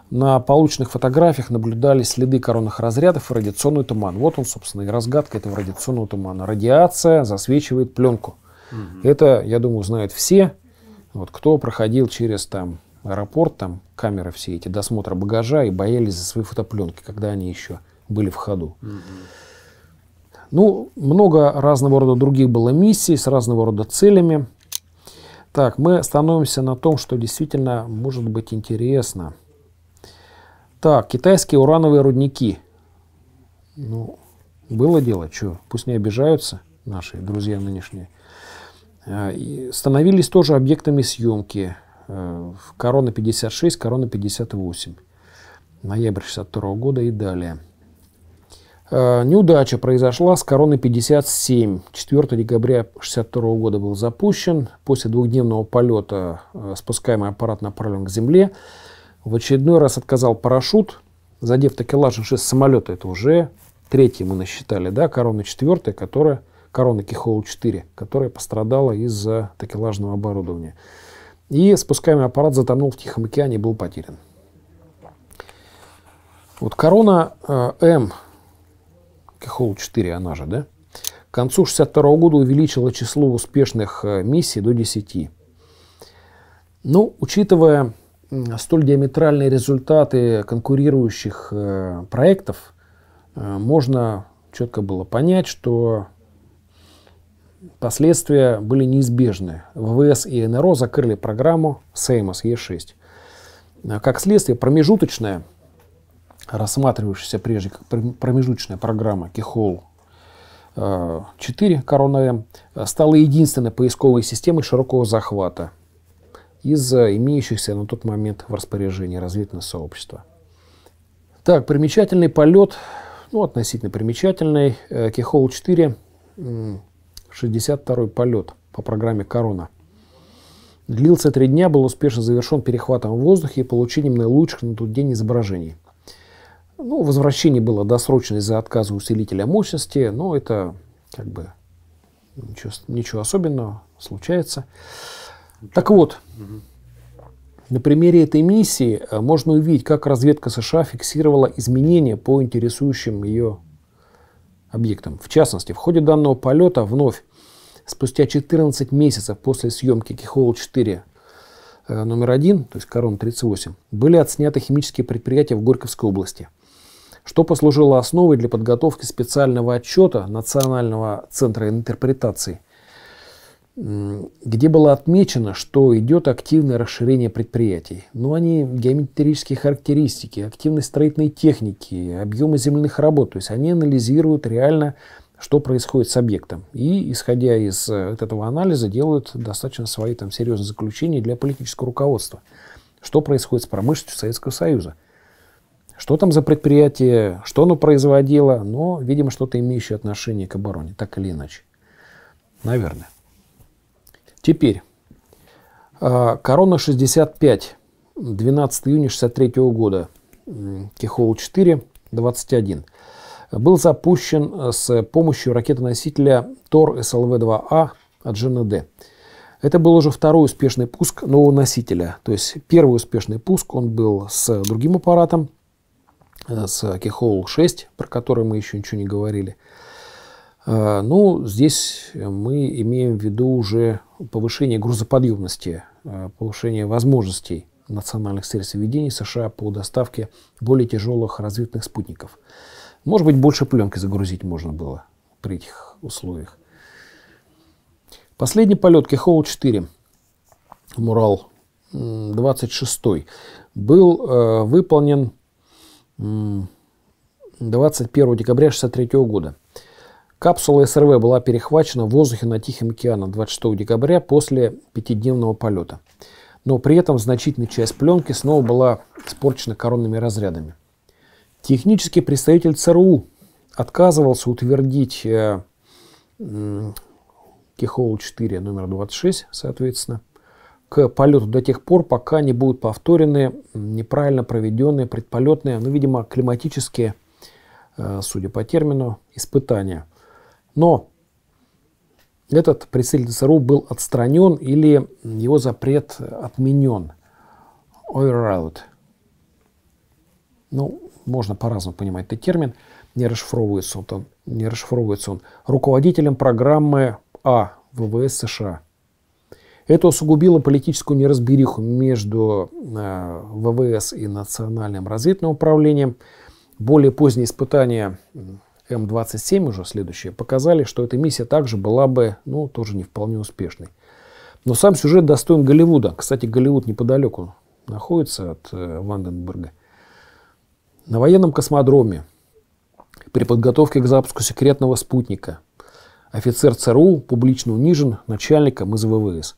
На полученных фотографиях наблюдались следы коронных разрядов и радиационный туман. Вот он, собственно, и разгадка этого радиационного тумана. Радиация засвечивает пленку. Угу. Это, я думаю, знают все, вот, кто проходил через там аэропорт, там камеры все эти, досмотр багажа и боялись за свои фотопленки, когда они еще были в ходу. Ну, много разного рода других было миссий с разного рода целями. Так, мы становимся на том, что действительно может быть интересно. Так, китайские урановые рудники. Ну, было дело, что, пусть не обижаются наши друзья нынешние. Э, становились тоже объектами съемки. Э, корона 56, Корона 58. Ноябрь 62 года и далее. Э, Неудача произошла с короны 57. 4 декабря 62 года был запущен. После двухдневного полета э, спускаемый аппарат направлен к Земле. В очередной раз отказал парашют, задев такелаж уже самолета. Это уже третья мы насчитали, да, корона четвертая, которая, корона Кихоу-4, которая пострадала из-за такелажного оборудования. И спускаемый аппарат затонул в Тихом океане и был потерян. Вот корона э, М, КХОЛ 4 она же, да, к концу 62 -го года увеличила число успешных э, миссий до 10. Но ну, учитывая столь диаметральные результаты конкурирующих э, проектов, э, можно четко было понять, что Последствия были неизбежны. ВВС и НРО закрыли программу Сеймос Е6. А, как следствие, промежуточная, рассматривающаяся прежде как промежуточная программа Кихол 4 а, Корона М а, стала единственной поисковой системой широкого захвата из имеющихся на тот момент в распоряжении развитого сообщества. Так, примечательный полет, ну, относительно примечательный, Кихол э, 4 62-й полет по программе «Корона». Длился три дня, был успешно завершен перехватом в воздухе и получением наилучших на тот день изображений. Ну, возвращение было досрочно из-за отказа усилителя мощности, но это как бы ничего, ничего особенного случается. Так вот, на примере этой миссии э, можно увидеть, как разведка США фиксировала изменения по интересующим ее объектом. В частности, в ходе данного полета вновь спустя 14 месяцев после съемки Кихол-4 э, номер 1, то есть Корон-38, были отсняты химические предприятия в Горьковской области, что послужило основой для подготовки специального отчета Национального центра интерпретации – где было отмечено, что идет активное расширение предприятий. Но ну, они геометрические характеристики, активность строительной техники, объемы земляных работ. То есть они анализируют реально, что происходит с объектом. И, исходя из э, этого анализа, делают достаточно свои там, серьезные заключения для политического руководства. Что происходит с промышленностью Советского Союза. Что там за предприятие, что оно производило, но, видимо, что-то имеющее отношение к обороне, так или иначе. Наверное. Теперь, а, корона 65, 12 июня 63 года, Кихол 4, 21 был запущен э, с помощью ракетоносителя ТОР-СЛВ-2А а от ЖНД. Это был уже второй успешный пуск нового носителя. То есть первый успешный пуск он был с другим аппаратом, э, с кехол 6 про который мы еще ничего не говорили – Э, ну, здесь мы имеем в виду уже повышение грузоподъемности, э, повышение возможностей национальных сельсоведений США по доставке более тяжелых развитых спутников. Может быть, больше пленки загрузить можно было при этих условиях. Последний полет Кехол-4, Мурал 26, был э, выполнен э, 21 декабря 1963 года. Капсула СРВ была перехвачена в воздухе на Тихим океаном 26 декабря после пятидневного полета. Но при этом значительная часть пленки снова была испорчена коронными разрядами. Технический представитель ЦРУ отказывался утвердить э, э, Кихоул-4 номер 26, соответственно, к полету до тех пор, пока не будут повторены неправильно проведенные предполетные, ну, видимо, климатические, э, судя по термину, испытания – но этот представитель ЦРУ был отстранен или его запрет отменен. Ойраут. Ну, можно по-разному понимать этот термин. Не расшифровывается он, там, не расшифровывается он. Руководителем программы А ВВС США. Это усугубило политическую неразбериху между э, ВВС и Национальным разведным управлением. Более поздние испытания М-27 уже следующие, показали, что эта миссия также была бы, ну, тоже не вполне успешной. Но сам сюжет достоин Голливуда. Кстати, Голливуд неподалеку находится от э, Ванденберга. На военном космодроме при подготовке к запуску секретного спутника офицер ЦРУ публично унижен начальником из ВВС.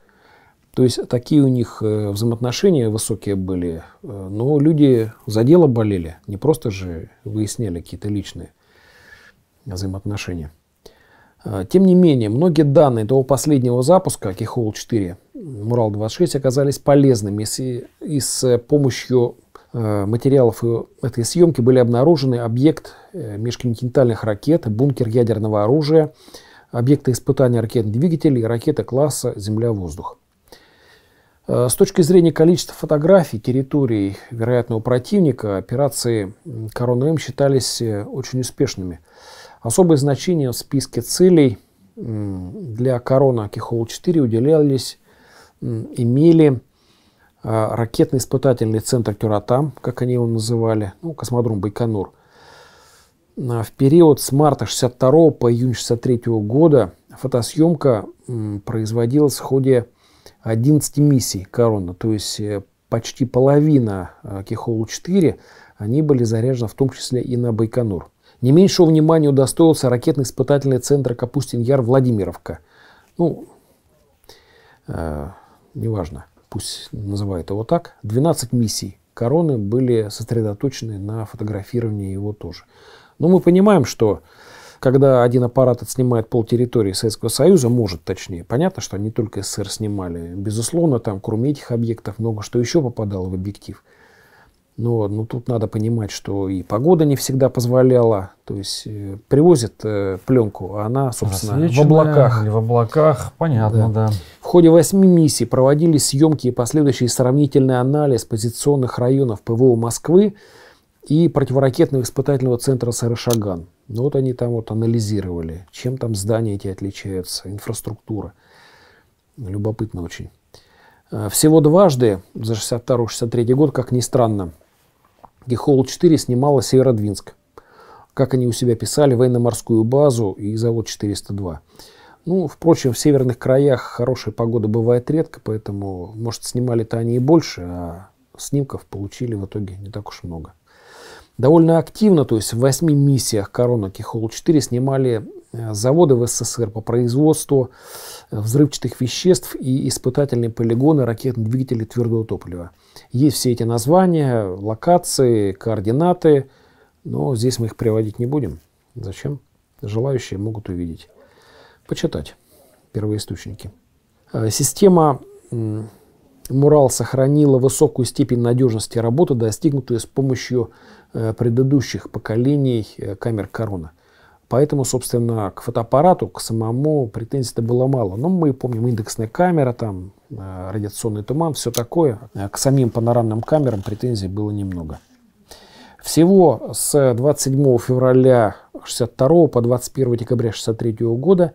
То есть такие у них э, взаимоотношения высокие были, э, но люди за дело болели, не просто же выясняли какие-то личные взаимоотношения. А, тем не менее, многие данные до последнего запуска Keyhole 4 Мурал-26 оказались полезными э, э, и, и с помощью материалов этой съемки были обнаружены объект э, межконтинентальных ракет, бункер ядерного оружия, объекты испытания ракет-двигателей, ракеты класса «Земля-воздух». А, с точки зрения количества фотографий территорий вероятного противника, операции «Корона-М» считались очень успешными – Особое значение в списке целей для корона Кихол-4 уделялись, имели а, ракетно-испытательный центр Тюратам, как они его называли, ну, космодром Байконур. А, в период с марта 62 по июнь 63 года фотосъемка производилась в ходе 11 миссий Корона, то есть э, почти половина а, Кихолу-4, они были заряжены в том числе и на Байконур. Не меньшего внимания удостоился ракетно-испытательный центр Капустин-Яр Владимировка. Ну, э, неважно, пусть называют его так. 12 миссий короны были сосредоточены на фотографировании его тоже. Но мы понимаем, что когда один аппарат отснимает пол территории Советского Союза, может точнее, понятно, что они только СССР снимали. Безусловно, там, кроме этих объектов, много что еще попадало в объектив. Но ну, тут надо понимать, что и погода не всегда позволяла. То есть э, привозят э, пленку, а она, собственно, в облаках. В облаках, понятно, да. да. В ходе восьми миссий проводились съемки и последующий сравнительный анализ позиционных районов ПВО Москвы и противоракетного испытательного центра Сарышаган. Ну, вот они там вот анализировали, чем там здания эти отличаются, инфраструктура. Любопытно очень. Э, всего дважды за 62-63 год, как ни странно, где Холл-4 снимала Северодвинск. Как они у себя писали, военно-морскую базу и завод 402. Ну, впрочем, в северных краях хорошая погода бывает редко, поэтому, может, снимали-то они и больше, а снимков получили в итоге не так уж много. Довольно активно, то есть в восьми миссиях Корона и Холл-4 снимали Э, заводы в СССР по производству э, взрывчатых веществ и испытательные полигоны ракетных двигателей твердого топлива. Есть все эти названия, локации, координаты, но здесь мы их приводить не будем. Зачем? Желающие могут увидеть. Почитать первоисточники. Э, система Мурал сохранила высокую степень надежности работы, достигнутую с помощью предыдущих поколений камер Корона – Поэтому, собственно, к фотоаппарату, к самому претензий-то было мало. Но мы помним индексная камера, там, э, радиационный туман, все такое. Э, к самим панорамным камерам претензий было немного. Всего с 27 февраля 62 по 21 декабря 63 года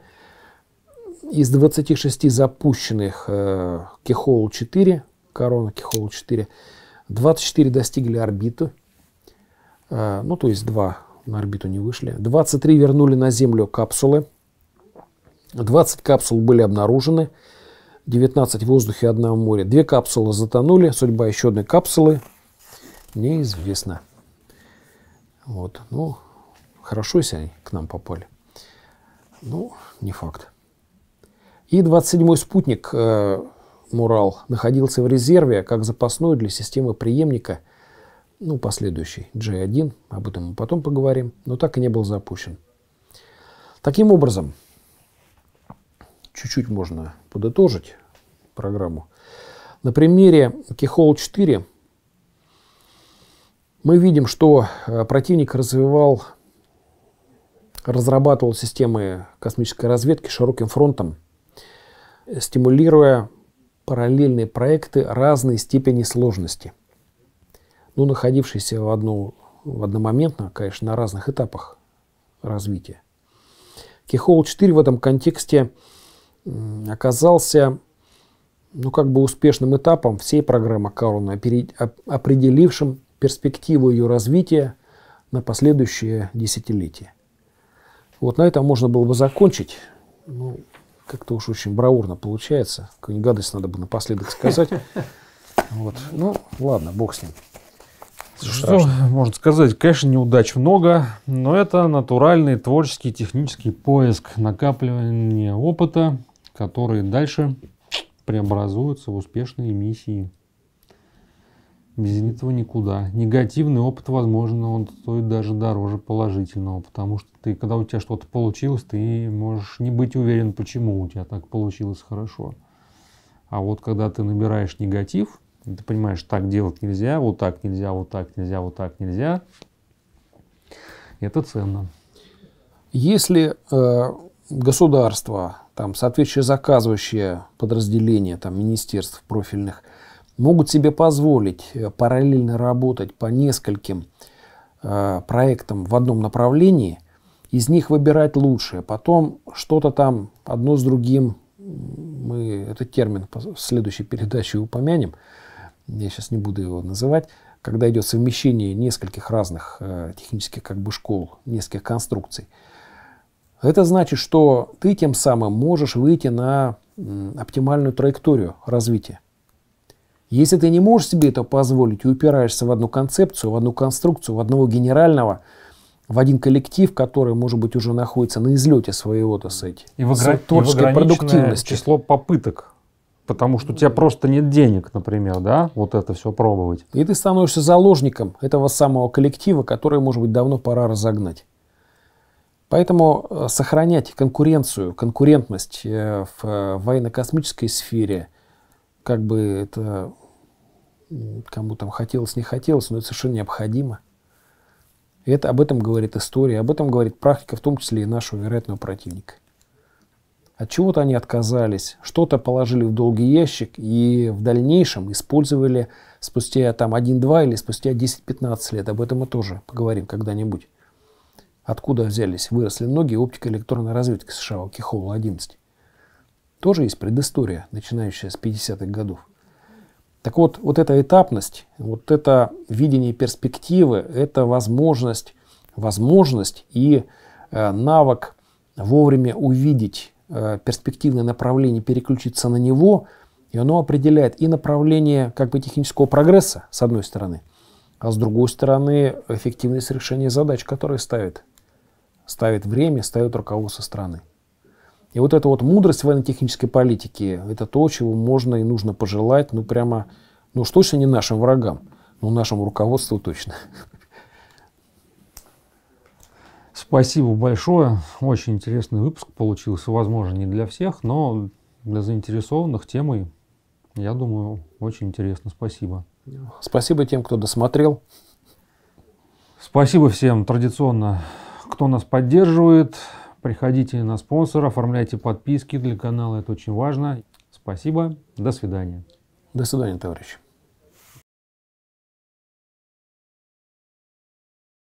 из 26 запущенных э, Кихол 4, корона Кихол 4, 24 достигли орбиты, э, ну то есть два на орбиту не вышли. 23 вернули на Землю капсулы. 20 капсул были обнаружены. 19 в воздухе, одна в море. Две капсулы затонули. Судьба еще одной капсулы неизвестна. Вот. Ну, хорошо, если они к нам попали. Ну, не факт. И 27-й спутник э, Мурал находился в резерве как запасной для системы преемника – ну, последующий, J1, об этом мы потом поговорим, но так и не был запущен. Таким образом, чуть-чуть можно подытожить программу. На примере Keyhole 4 мы видим, что э, противник развивал, разрабатывал системы космической разведки широким фронтом, э, стимулируя параллельные проекты разной степени сложности ну, находившийся в, одну, в одномоментно, конечно, на разных этапах развития. Кихол 4 в этом контексте оказался ну, как бы успешным этапом всей программы Карона, определившим перспективу ее развития на последующие десятилетия. Вот на этом можно было бы закончить. Ну, как-то уж очень браурно получается. Какую-нибудь гадость надо бы напоследок сказать. [LAUGHS] Вот. Ну, ладно, бог с ним. Страшно. Что можно сказать? Конечно, неудач много, но это натуральный творческий технический поиск, накапливание опыта, который дальше преобразуется в успешные миссии. Без этого никуда. Негативный опыт, возможно, он стоит даже дороже положительного, потому что ты, когда у тебя что-то получилось, ты можешь не быть уверен, почему у тебя так получилось хорошо. А вот когда ты набираешь негатив, ты понимаешь, так делать нельзя, вот так нельзя, вот так нельзя, вот так нельзя. И это ценно. Если э, государство, там, соответствующее заказывающее подразделение, там, министерств профильных, могут себе позволить э, параллельно работать по нескольким э, проектам в одном направлении, из них выбирать лучшее, потом что-то там одно с другим, мы этот термин в следующей передаче упомянем, я сейчас не буду его называть, когда идет совмещение нескольких разных э, технических как бы школ, нескольких конструкций. Это значит, что ты тем самым можешь выйти на оптимальную траекторию развития. Если ты не можешь себе это позволить и упираешься в одну концепцию, в одну конструкцию, в одного генерального, в один коллектив, который, может быть, уже находится на излете своего, так сказать, и в, огр... и в ограниченное продуктивности. число попыток потому что у тебя просто нет денег, например, да, вот это все пробовать. И ты становишься заложником этого самого коллектива, который, может быть, давно пора разогнать. Поэтому э, сохранять конкуренцию, конкурентность э, в э, военно-космической сфере, как бы это кому там хотелось, не хотелось, но это совершенно необходимо. И это об этом говорит история, об этом говорит практика, в том числе и нашего вероятного противника. От чего-то они отказались, что-то положили в долгий ящик и в дальнейшем использовали спустя там 1-2 или спустя 10-15 лет. Об этом мы тоже поговорим когда-нибудь. Откуда взялись, выросли ноги оптика электронной разведки США Кихола 11. Тоже есть предыстория, начинающая с 50-х годов. Так вот, вот эта этапность, вот это видение перспективы, это возможность, возможность и э, навык вовремя увидеть Э, перспективное направление переключиться на него, и оно определяет и направление как бы технического прогресса, с одной стороны, а с другой стороны эффективность решения задач, которые ставит. Ставит время, ставит руководство страны. И вот эта вот мудрость военно-технической политики, это то, чего можно и нужно пожелать, ну прямо, ну что точно не нашим врагам, но ну, нашему руководству точно. Спасибо большое. Очень интересный выпуск получился. Возможно, не для всех, но для заинтересованных темой, я думаю, очень интересно. Спасибо. Спасибо тем, кто досмотрел. Спасибо всем традиционно, кто нас поддерживает. Приходите на спонсора, оформляйте подписки для канала, это очень важно. Спасибо, до свидания. До свидания, товарищи.